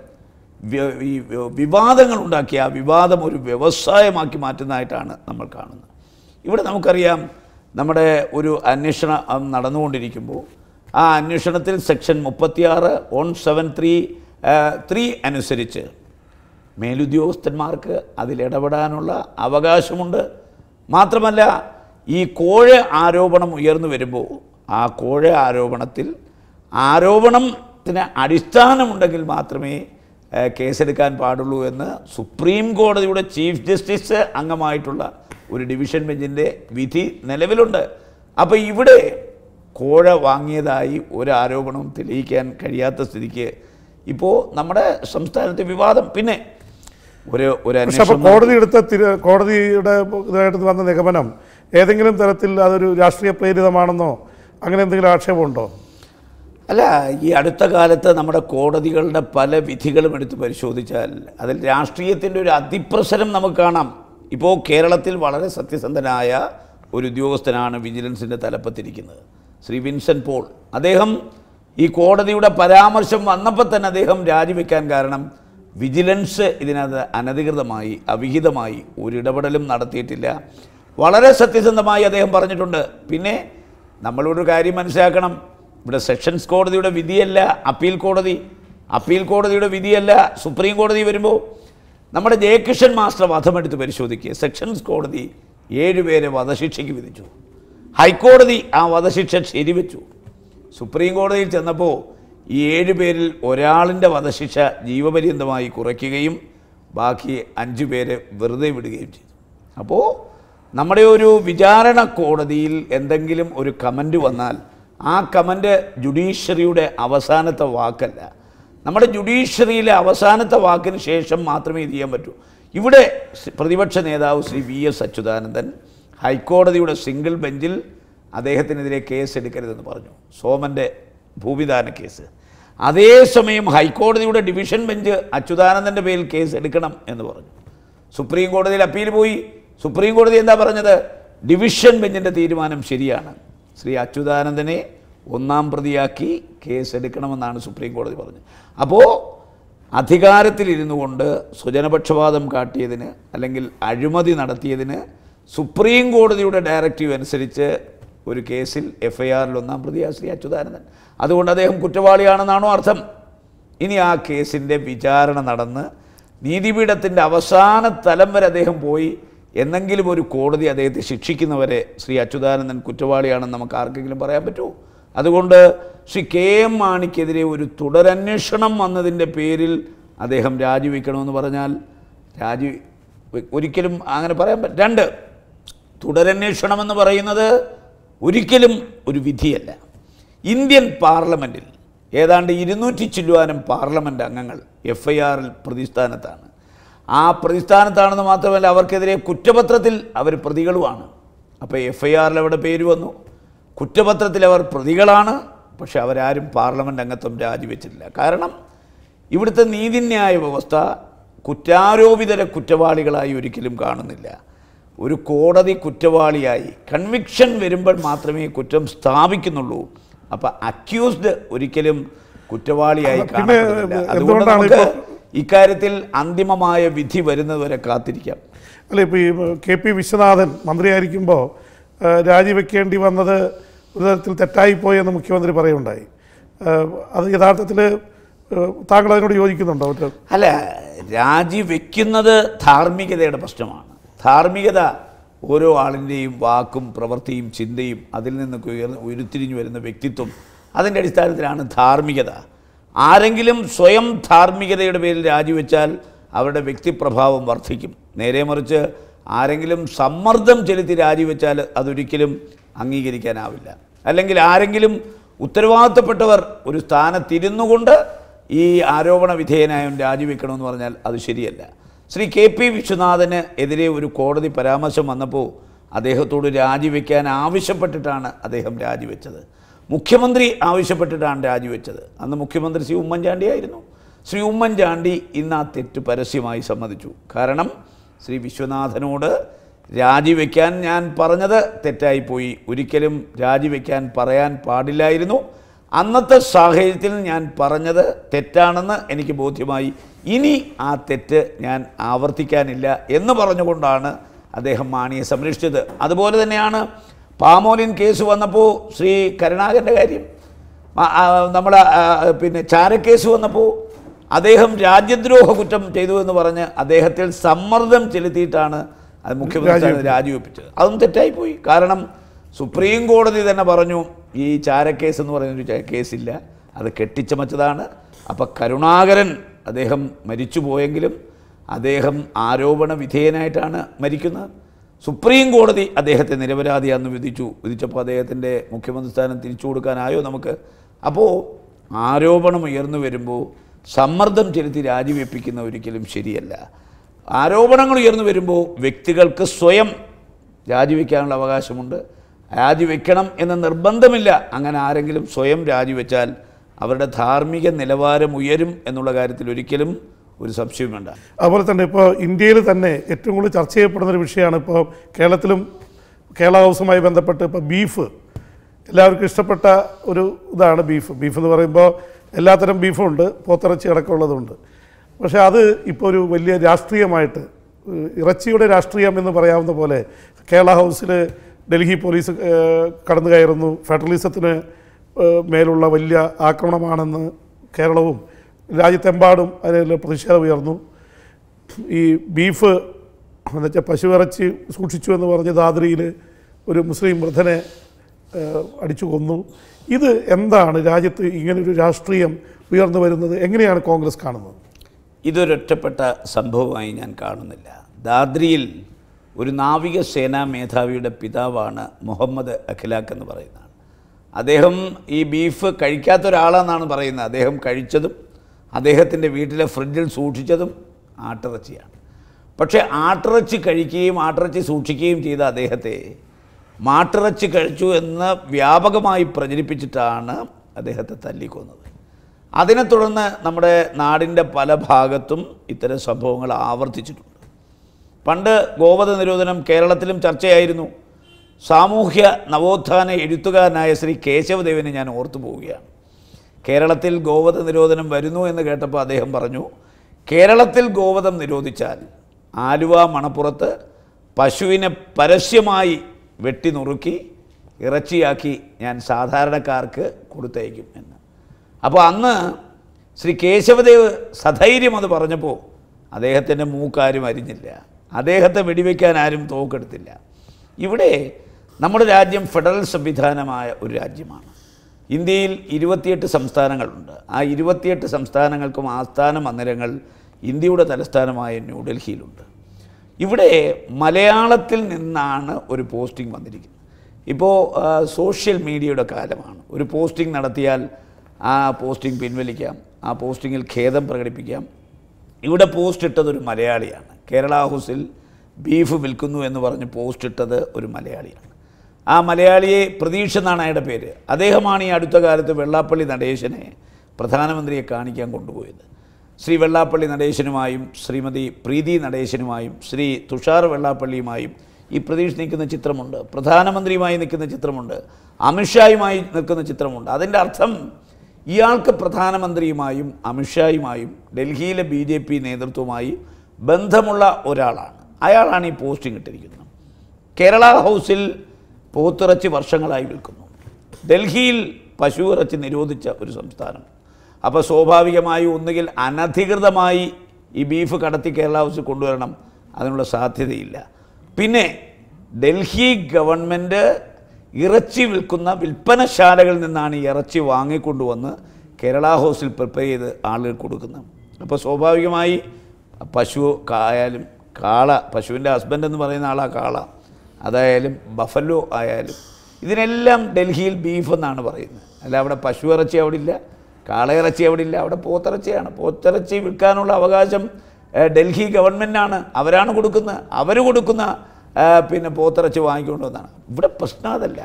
ഈ വിവാദങ്ങൾ ഉണ്ടാക്കി ആ വിവാദം ഒരു വ്യവസായമാക്കി മാറ്റുന്നതായിട്ടാണ് നമ്മൾ കാണുന്നത് ഇവിടെ നമുക്കറിയാം നമ്മുടെ ഒരു അന്വേഷണം നടന്നുകൊണ്ടിരിക്കുമ്പോൾ ആ അന്വേഷണത്തിൽ സെക്ഷൻ മുപ്പത്തിയാറ് വൺ സെവൻ ത്രീ ത്രീ അനുസരിച്ച് മേലുദ്യോഗസ്ഥന്മാർക്ക് അതിലിടപെടാനുള്ള അവകാശമുണ്ട് മാത്രമല്ല ഈ കോഴ ആരോപണം ഉയർന്നു വരുമ്പോൾ ആ കോഴ ആരോപണത്തിൽ ആരോപണത്തിന് അടിസ്ഥാനമുണ്ടെങ്കിൽ മാത്രമേ കേസെടുക്കാൻ പാടുള്ളൂ എന്ന് സുപ്രീം കോടതിയുടെ ചീഫ് ജസ്റ്റിസ് അംഗമായിട്ടുള്ള ഒരു ഡിവിഷൻ ബെഞ്ചിൻ്റെ വിധി നിലവിലുണ്ട് അപ്പോൾ ഇവിടെ കോഴ വാങ്ങിയതായി ഒരു ആരോപണം തെളിയിക്കാൻ കഴിയാത്ത സ്ഥിതിക്ക് ഇപ്പോൾ നമ്മുടെ സംസ്ഥാനത്തെ വിവാദം പിന്നെ ഒരു ഒരു കോടതി എടുത്ത കോടതിയുടെ ഇതായിട്ട് വന്ന നിഗമനം ഏതെങ്കിലും തരത്തിൽ അതൊരു രാഷ്ട്രീയ പ്രേരിതമാണെന്നോ അങ്ങനെ എന്തെങ്കിലും ആക്ഷേപമുണ്ടോ അല്ല ഈ അടുത്ത കാലത്ത് നമ്മുടെ കോടതികളുടെ പല വിധികളും എടുത്ത് പരിശോധിച്ചാൽ അതിൽ രാഷ്ട്രീയത്തിൻ്റെ ഒരു അതിപ്രസരം നമുക്ക് കാണാം ഇപ്പോൾ കേരളത്തിൽ വളരെ സത്യസന്ധനായ ഒരു ഉദ്യോഗസ്ഥനാണ് വിജിലൻസിൻ്റെ തലപ്പത്തിരിക്കുന്നത് ശ്രീ വിൻസെൻ പോൾ അദ്ദേഹം ഈ കോടതിയുടെ പരാമർശം വന്നപ്പോൾ തന്നെ അദ്ദേഹം രാജിവെക്കാൻ കാരണം വിജിലൻസ് ഇതിനകത്ത് അനധികൃതമായി അവിഹിതമായി ഒരിടപെടലും നടത്തിയിട്ടില്ല വളരെ സത്യസന്ധമായി അദ്ദേഹം പറഞ്ഞിട്ടുണ്ട് പിന്നെ നമ്മളൊരു കാര്യം മനസ്സിലാക്കണം ഇവിടെ സെഷൻസ് കോടതിയുടെ വിധിയല്ല അപ്പീൽ കോടതി അപ്പീൽ കോടതിയുടെ വിധിയല്ല സുപ്രീം കോടതി വരുമ്പോൾ നമ്മുടെ ജയകിഷൻ മാസ്റ്റർ വധമെടുത്ത് പരിശോധിക്കുക സെക്ഷൻസ് കോടതി ഏഴുപേരെ വധശിക്ഷയ്ക്ക് വിധിച്ചു ഹൈക്കോടതി ആ വധശിക്ഷ ശരിവെച്ചു സുപ്രീം കോടതിയിൽ ചെന്നപ്പോൾ ഈ ഏഴ് പേരിൽ ഒരാളിൻ്റെ വധശിക്ഷ ജീവപര്യന്തമായി കുറയ്ക്കുകയും ബാക്കി അഞ്ച് പേരെ വെറുതെ വിടുകയും ചെയ്തു അപ്പോൾ നമ്മുടെ ഒരു വിചാരണ കോടതിയിൽ എന്തെങ്കിലും ഒരു കമൻറ്റ് വന്നാൽ ആ കമൻറ്റ് ജുഡീഷ്യറിയുടെ അവസാനത്തെ വാക്കല്ല നമ്മുടെ ജുഡീഷ്യറിയിലെ അവസാനത്തെ വാക്കിന് ശേഷം മാത്രമേ ഇത് ചെയ്യാൻ പറ്റൂ ഇവിടെ പ്രതിപക്ഷ നേതാവ് ശ്രീ വി എസ് അച്യുതാനന്ദൻ ഹൈക്കോടതിയുടെ സിംഗിൾ ബെഞ്ചിൽ അദ്ദേഹത്തിനെതിരെ കേസ് എടുക്കരുതെന്ന് പറഞ്ഞു സോമൻ്റെ ഭൂമിദാന കേസ് അതേസമയം ഹൈക്കോടതിയുടെ ഡിവിഷൻ ബെഞ്ച് അച്യുതാനന്ദൻ്റെ പേരിൽ കേസ് എടുക്കണം എന്ന് പറഞ്ഞു സുപ്രീം കോടതിയിൽ അപ്പീൽ പോയി സുപ്രീം കോടതി എന്താ പറഞ്ഞത് ഡിവിഷൻ ബെഞ്ചിൻ്റെ തീരുമാനം ശരിയാണ് ശ്രീ അച്യുതാനന്ദനെ ഒന്നാം പ്രതിയാക്കി കേസ് എടുക്കണമെന്നാണ് സുപ്രീം കോടതി പറഞ്ഞത് അപ്പോൾ അധികാരത്തിലിരുന്നു കൊണ്ട് സ്വജനപക്ഷപാതം കാട്ടിയതിന് അല്ലെങ്കിൽ അഴിമതി നടത്തിയതിന് സുപ്രീം കോടതിയുടെ ഡയറക്റ്റീവ് അനുസരിച്ച് ഒരു കേസിൽ എഫ് ഐ ആറിൽ ഒന്നാം പ്രതിയാ ശ്രീ അച്യുതാനന്ദൻ അതുകൊണ്ട് അദ്ദേഹം കുറ്റവാളിയാണെന്നാണോ അർത്ഥം ഇനി ആ കേസിൻ്റെ വിചാരണ നടന്ന് നീതിപീഠത്തിൻ്റെ അവസാന തലം വരെ അദ്ദേഹം പോയി എന്നെങ്കിലും ഒരു കോടതി അദ്ദേഹത്തെ ശിക്ഷിക്കുന്നവരെ ശ്രീ അച്യുതാനന്ദൻ കുറ്റവാളിയാണെന്ന് നമുക്ക് ആർക്കെങ്കിലും പറയാൻ പറ്റുമോ അതുകൊണ്ട് ശ്രീ കെ എം മാണിക്കെതിരെ ഒരു തുടരന്വേഷണം വന്നതിൻ്റെ പേരിൽ അദ്ദേഹം രാജിവെക്കണമെന്ന് പറഞ്ഞാൽ രാജി ഒരിക്കലും അങ്ങനെ പറയാൻ പറ്റും രണ്ട് തുടരന്വേഷണമെന്ന് പറയുന്നത് ഒരിക്കലും ഒരു വിധിയല്ല ഇന്ത്യൻ പാർലമെൻറ്റിൽ ഏതാണ്ട് ഇരുന്നൂറ്റി ചില്ലുവാനും പാർലമെൻ്റ് അംഗങ്ങൾ എഫ് ഐ ആറിൽ പ്രതിസ്ഥാനത്താണ് ആ പ്രതിസ്ഥാനത്താണെന്ന് മാത്രമല്ല അവർക്കെതിരെ കുറ്റപത്രത്തിൽ അവർ പ്രതികളുമാണ് അപ്പോൾ എഫ് ഐ ആറിൽ അവിടെ പേര് വന്നു കുറ്റപത്രത്തിൽ അവർ പ്രതികളാണ് പക്ഷെ അവരാരും പാർലമെൻ്റ് അംഗത്വം രാജിവെച്ചിട്ടില്ല കാരണം ഇവിടുത്തെ നീതിന്യായ വ്യവസ്ഥ കുറ്റാരോപിതരെ കുറ്റവാളികളായി ഒരിക്കലും കാണുന്നില്ല ഒരു കോടതി കുറ്റവാളിയായി കൺവിക്ഷൻ വരുമ്പോൾ മാത്രമേ കുറ്റം സ്ഥാപിക്കുന്നുള്ളൂ അപ്പം അക്യൂസ്ഡ് ഒരിക്കലും കുറ്റവാളിയായി അതുകൊണ്ട് നമുക്ക് ഇക്കാര്യത്തിൽ അന്തിമമായ വിധി വരുന്നതുവരെ കാത്തിരിക്കാം അല്ല ഇപ്പോൾ ഈ കെ പി വിശ്വനാഥൻ മന്ത്രിയായിരിക്കുമ്പോൾ രാജിവെക്കേണ്ടി വന്നത് ഒരു തരത്തിൽ തെറ്റായിപ്പോയെന്ന് മുഖ്യമന്ത്രി പറയുണ്ടായി അത് യഥാർത്ഥത്തിൽ താങ്കൾ അതിനോട് യോജിക്കുന്നുണ്ടോ അല്ല രാജിവെക്കുന്നത് ധാർമ്മികതയുടെ പ്രശ്നമാണ് ധാർമ്മികത ഓരോ ആളിൻ്റെയും വാക്കും പ്രവൃത്തിയും ചിന്തയും അതിൽ നിന്നൊക്കെ ഉയർന്ന് ഉരുത്തിരിഞ്ഞു വരുന്ന വ്യക്തിത്വം അതിൻ്റെ അടിസ്ഥാനത്തിലാണ് ധാർമ്മികത ആരെങ്കിലും സ്വയം ധാർമ്മികതയുടെ പേരിൽ രാജിവെച്ചാൽ അവരുടെ വ്യക്തിപ്രഭാവം വർദ്ധിക്കും നേരെ മറിച്ച് ആരെങ്കിലും സമ്മർദ്ദം ചെലുത്തി രാജിവെച്ചാൽ അതൊരിക്കലും അംഗീകരിക്കാനാവില്ല അല്ലെങ്കിൽ ആരെങ്കിലും ഉത്തരവാദിത്തപ്പെട്ടവർ ഒരു സ്ഥാനത്തിരുന്നുകൊണ്ട് ഈ ആരോപണ വിധേയനായും രാജിവെക്കണമെന്ന് പറഞ്ഞാൽ അത് ശരിയല്ല ശ്രീ കെ പി വിശ്വനാഥന് എതിരെ ഒരു കോടതി പരാമർശം വന്നപ്പോൾ അദ്ദേഹത്തോട് രാജിവെക്കാൻ ആവശ്യപ്പെട്ടിട്ടാണ് അദ്ദേഹം രാജിവെച്ചത് മുഖ്യമന്ത്രി ആവശ്യപ്പെട്ടിട്ടാണ് രാജിവെച്ചത് അന്ന് മുഖ്യമന്ത്രി ശ്രീ ഉമ്മൻചാണ്ടിയായിരുന്നു ആയിരുന്നു ശ്രീ ഉമ്മൻചാണ്ടി ഇന്ന് ആ തെറ്റ് പരസ്യമായി സമ്മതിച്ചു കാരണം ശ്രീ വിശ്വനാഥനോട് രാജിവെക്കാൻ ഞാൻ പറഞ്ഞത് തെറ്റായിപ്പോയി ഒരിക്കലും രാജിവെക്കാൻ പറയാൻ പാടില്ലായിരുന്നു അന്നത്തെ സാഹചര്യത്തിൽ ഞാൻ പറഞ്ഞത് തെറ്റാണെന്ന് എനിക്ക് ബോധ്യമായി ഇനി ആ തെറ്റ് ഞാൻ ആവർത്തിക്കാനില്ല എന്ന് പറഞ്ഞുകൊണ്ടാണ് അദ്ദേഹം മാണിയെ സംരക്ഷിച്ചത് അതുപോലെ തന്നെയാണ് പാമോലിൻ കേസ് വന്നപ്പോൾ ശ്രീ കരുണാകരൻ്റെ കാര്യം നമ്മൾ പിന്നെ ചാരക്കേസ് വന്നപ്പോൾ അദ്ദേഹം രാജ്യദ്രോഹ കുറ്റം ചെയ്തു എന്ന് പറഞ്ഞ് അദ്ദേഹത്തിൽ സമ്മർദ്ദം ചെലുത്തിയിട്ടാണ് അത് മുഖ്യമന്ത്രി രാജിവെപ്പിച്ചത് അതും തെറ്റായിപ്പോയി കാരണം സുപ്രീം കോടതി തന്നെ പറഞ്ഞു ഈ ചാരക്കേസ് എന്ന് പറയുന്നൊരു കേസില്ല അത് കെട്ടിച്ചമച്ചതാണ് അപ്പോൾ കരുണാകരൻ അദ്ദേഹം മരിച്ചു പോയെങ്കിലും അദ്ദേഹം ആരോപണ വിധേയനായിട്ടാണ് മരിക്കുന്നത് സുപ്രീം കോടതി അദ്ദേഹത്തെ നിരപരാധിയാണെന്ന് വിധിച്ചു വിധിച്ചപ്പോൾ അദ്ദേഹത്തിൻ്റെ മുഖ്യമന്ത്രി സ്ഥാനം തിരിച്ചു കൊടുക്കാനായോ നമുക്ക് അപ്പോൾ ആരോപണം ഉയർന്നു വരുമ്പോൾ സമ്മർദ്ദം ചെലുത്തി രാജിവെപ്പിക്കുന്ന ഒരിക്കലും ശരിയല്ല ആരോപണങ്ങൾ ഉയർന്നു വരുമ്പോൾ വ്യക്തികൾക്ക് സ്വയം രാജിവെക്കാനുള്ള അവകാശമുണ്ട് രാജിവെക്കണം എന്ന നിർബന്ധമില്ല അങ്ങനെ ആരെങ്കിലും സ്വയം രാജിവെച്ചാൽ അവരുടെ ധാർമ്മിക നിലവാരം ഉയരും എന്നുള്ള കാര്യത്തിൽ ഒരിക്കലും ഒരു സംശയം വേണ്ട അതുപോലെ തന്നെ ഇപ്പോൾ ഇന്ത്യയിൽ തന്നെ ഏറ്റവും കൂടുതൽ ചർച്ച ചെയ്യപ്പെടുന്ന ഒരു വിഷയമാണ് ഇപ്പോൾ കേരളത്തിലും കേരള ഹൗസുമായി ബന്ധപ്പെട്ട് ഇപ്പോൾ ബീഫ് എല്ലാവർക്കും ഇഷ്ടപ്പെട്ട ഒരു ഇതാണ് ബീഫ് ബീഫ് എന്ന് പറയുമ്പോൾ എല്ലാത്തരം ബീഫും ഉണ്ട് പോത്തിറച്ചി അടക്കമുള്ളതുണ്ട് പക്ഷേ അത് ഇപ്പോൾ ഒരു വലിയ രാഷ്ട്രീയമായിട്ട് ഇറച്ചിയുടെ രാഷ്ട്രീയം എന്ന് പറയാവുന്ന പോലെ കേരള ഹൗസിൽ ഡൽഹി പോലീസ് കടന്നു കയറുന്നു ഫെഡറലിസത്തിന് മേലുള്ള വലിയ ആക്രമണമാണെന്ന് കേരളവും രാജ്യത്തെമ്പാടും അതിൽ പ്രതിഷേധം ഉയർന്നു ഈ ബീഫ് എന്നുവെച്ചാൽ പശുവിറച്ചി സൂക്ഷിച്ചു എന്ന് പറഞ്ഞ് ദാദ്രിയിൽ ഒരു മുസ്ലിം വൃദ്ധനെ അടിച്ചു കൊന്നു ഇത് എന്താണ് രാജ്യത്ത് ഇങ്ങനൊരു രാഷ്ട്രീയം ഉയർന്നു വരുന്നത് എങ്ങനെയാണ് കോൺഗ്രസ് കാണുന്നത് ഇതൊരൊറ്റപ്പെട്ട സംഭവമായി ഞാൻ കാണുന്നില്ല ദാദ്രിയിൽ ഒരു നാവികസേനാ മേധാവിയുടെ പിതാവാണ് മുഹമ്മദ് അഖിലാഖ് എന്ന് പറയുന്നത് അദ്ദേഹം ഈ ബീഫ് കഴിക്കാത്ത ഒരാളാണെന്നാണ് പറയുന്നത് അദ്ദേഹം കഴിച്ചതും അദ്ദേഹത്തിൻ്റെ വീട്ടിലെ ഫ്രിഡ്ജിൽ സൂക്ഷിച്ചതും ആട്ടിറച്ചിയാണ് പക്ഷേ ആട്ടിറച്ചി കഴിക്കുകയും ആട്ടിറച്ചി സൂക്ഷിക്കുകയും ചെയ്ത അദ്ദേഹത്തെ മാട്ടിറച്ചി കഴിച്ചു എന്ന് വ്യാപകമായി പ്രചരിപ്പിച്ചിട്ടാണ് അദ്ദേഹത്തെ തല്ലിക്കൊന്നത് അതിനെ തുടർന്ന് നമ്മുടെ നാടിൻ്റെ പല ഭാഗത്തും ഇത്തരം സംഭവങ്ങൾ ആവർത്തിച്ചിട്ടുണ്ട് പണ്ട് ഗോവധ നിരോധനം കേരളത്തിലും ചർച്ചയായിരുന്നു സാമൂഹ്യ നവോത്ഥാന എഴുത്തുകാരനായ ശ്രീ കേശവദേവനെ ഞാൻ ഓർത്തു പോവുകയാണ് കേരളത്തിൽ ഗോവധ നിരോധനം വരുന്നു എന്ന് കേട്ടപ്പോൾ അദ്ദേഹം പറഞ്ഞു കേരളത്തിൽ ഗോവധം നിരോധിച്ചാൽ ആലുവ മണപ്പുറത്ത് പശുവിനെ പരസ്യമായി വെട്ടി നുറുക്കി ഇറച്ചിയാക്കി ഞാൻ സാധാരണക്കാർക്ക് കൊടുത്തയക്കും എന്ന് അപ്പോൾ അന്ന് ശ്രീ കേശവദേവ് സധൈര്യം അത് പറഞ്ഞപ്പോൾ അദ്ദേഹത്തിൻ്റെ മൂക്കാരും അരിഞ്ഞില്ല അദ്ദേഹത്തെ വെടിവെക്കാൻ ആരും തോക്കെടുത്തില്ല ഇവിടെ നമ്മുടെ രാജ്യം ഫെഡറൽ സംവിധാനമായ ഒരു രാജ്യമാണ് ഇന്ത്യയിൽ ഇരുപത്തിയെട്ട് സംസ്ഥാനങ്ങളുണ്ട് ആ ഇരുപത്തിയെട്ട് സംസ്ഥാനങ്ങൾക്കും ആസ്ഥാന മന്ദിരങ്ങൾ ഇന്ത്യയുടെ തലസ്ഥാനമായ ന്യൂഡൽഹിയിലുണ്ട് ഇവിടെ മലയാളത്തിൽ നിന്നാണ് ഒരു പോസ്റ്റിംഗ് വന്നിരിക്കുന്നത് ഇപ്പോൾ സോഷ്യൽ മീഡിയയുടെ കാലമാണ് ഒരു പോസ്റ്റിംഗ് നടത്തിയാൽ ആ പോസ്റ്റിംഗ് പിൻവലിക്കാം ആ പോസ്റ്റിങ്ങിൽ ഖേദം പ്രകടിപ്പിക്കാം ഇവിടെ പോസ്റ്റ് ഇട്ടത് ഒരു മലയാളിയാണ് കേരള ഹൗസിൽ ബീഫ് വിൽക്കുന്നു എന്ന് പറഞ്ഞ് പോസ്റ്റ് ഇട്ടത് ഒരു മലയാളിയാണ് ആ മലയാളിയെ പ്രതീക്ഷ എന്നാണ് അയാളുടെ പേര് അദ്ദേഹമാണ് ഈ അടുത്ത കാലത്ത് വെള്ളാപ്പള്ളി നടേശനെ പ്രധാനമന്ത്രിയെ കാണിക്കാൻ കൊണ്ടുപോയത് ശ്രീ വെള്ളാപ്പള്ളി നടേശനുമായും ശ്രീമതി പ്രീതി നടേശനുമായും ശ്രീ തുഷാർ വെള്ളാപ്പള്ളിയുമായും ഈ പ്രതീക്ഷ നിൽക്കുന്ന ചിത്രമുണ്ട് പ്രധാനമന്ത്രിയുമായി നിൽക്കുന്ന ചിത്രമുണ്ട് അമിത്ഷായുമായി നിൽക്കുന്ന ചിത്രമുണ്ട് അതിൻ്റെ അർത്ഥം ഇയാൾക്ക് പ്രധാനമന്ത്രിയുമായും അമിത്ഷായുമായും ഡൽഹിയിലെ ബി ജെ പി നേതൃത്വവുമായി ബന്ധമുള്ള ഒരാളാണ് അയാളാണ് ഈ പോസ്റ്റിംഗ് ഇട്ടിരിക്കുന്നത് കേരള ഹൗസിൽ പോത്തിറച്ചി വർഷങ്ങളായി വിൽക്കുന്നു ഡൽഹിയിൽ പശു ഇറച്ചി നിരോധിച്ച ഒരു സംസ്ഥാനം അപ്പോൾ സ്വാഭാവികമായി ഒന്നുകിൽ അനധികൃതമായി ഈ ബീഫ് കടത്തി കേരള ഹൗസിൽ കൊണ്ടുവരണം അതിനുള്ള സാധ്യതയില്ല പിന്നെ ഡൽഹി ഗവൺമെൻറ് ഇറച്ചി വിൽക്കുന്ന വിൽപ്പനശാലകളിൽ നിന്നാണ് ഈ ഇറച്ചി വാങ്ങിക്കൊണ്ടുവന്ന് കേരള ഹൗസിൽ പ്രിപ്പയർ ചെയ്ത് ആളുകൾ കൊടുക്കുന്നത് അപ്പോൾ സ്വാഭാവികമായി പശു ആയാലും കാള പശുവിൻ്റെ ഹസ്ബൻഡ് എന്ന് പറയുന്ന ആളാ കാള അതായാലും ബഫല്ലോ ആയാലും ഇതിനെല്ലാം ഡൽഹിയിൽ ബീഫ് എന്നാണ് പറയുന്നത് അല്ല അവിടെ പശു ഇറച്ചി അവിടെ ഇല്ല കാളയിറച്ചി അവിടെ ഇല്ല അവിടെ പോത്തിറച്ചിയാണ് പോത്തിറച്ചി വിൽക്കാനുള്ള അവകാശം ഡൽഹി ഗവൺമെൻറ്റാണ് അവരാണ് കൊടുക്കുന്നത് അവർ കൊടുക്കുന്ന പിന്നെ പോത്തിറച്ചി വാങ്ങിക്കൊണ്ടുവന്നാണ് ഇവിടെ പ്രശ്നം അതല്ല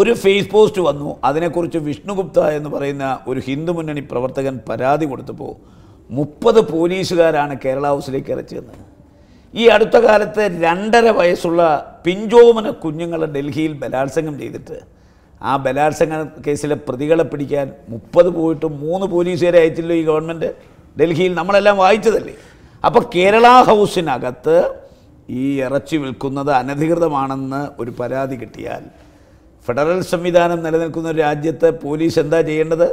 ഒരു ഫേസ് പോസ്റ്റ് വന്നു അതിനെക്കുറിച്ച് വിഷ്ണുഗുപ്ത എന്ന് പറയുന്ന ഒരു ഹിന്ദു മുന്നണി പ്രവർത്തകൻ പരാതി കൊടുത്തപ്പോൾ മുപ്പത് പോലീസുകാരാണ് കേരള ഹൗസിലേക്ക് ഇറച്ചി ഈ അടുത്ത കാലത്ത് രണ്ടര വയസ്സുള്ള പിഞ്ചോമന കുഞ്ഞുങ്ങളെ ഡൽഹിയിൽ ബലാത്സംഗം ചെയ്തിട്ട് ആ ബലാത്സംഗ കേസിലെ പ്രതികളെ പിടിക്കാൻ മുപ്പത് പോയിട്ട് മൂന്ന് പോലീസുകാരെ അയച്ചില്ലോ ഈ ഗവൺമെൻറ് ഡൽഹിയിൽ നമ്മളെല്ലാം വായിച്ചതല്ലേ അപ്പോൾ കേരള ഹൗസിനകത്ത് ഈ ഇറച്ചി വിൽക്കുന്നത് അനധികൃതമാണെന്ന് ഒരു പരാതി കിട്ടിയാൽ ഫെഡറൽ സംവിധാനം നിലനിൽക്കുന്ന ഒരു രാജ്യത്ത് പോലീസ് എന്താ ചെയ്യേണ്ടത്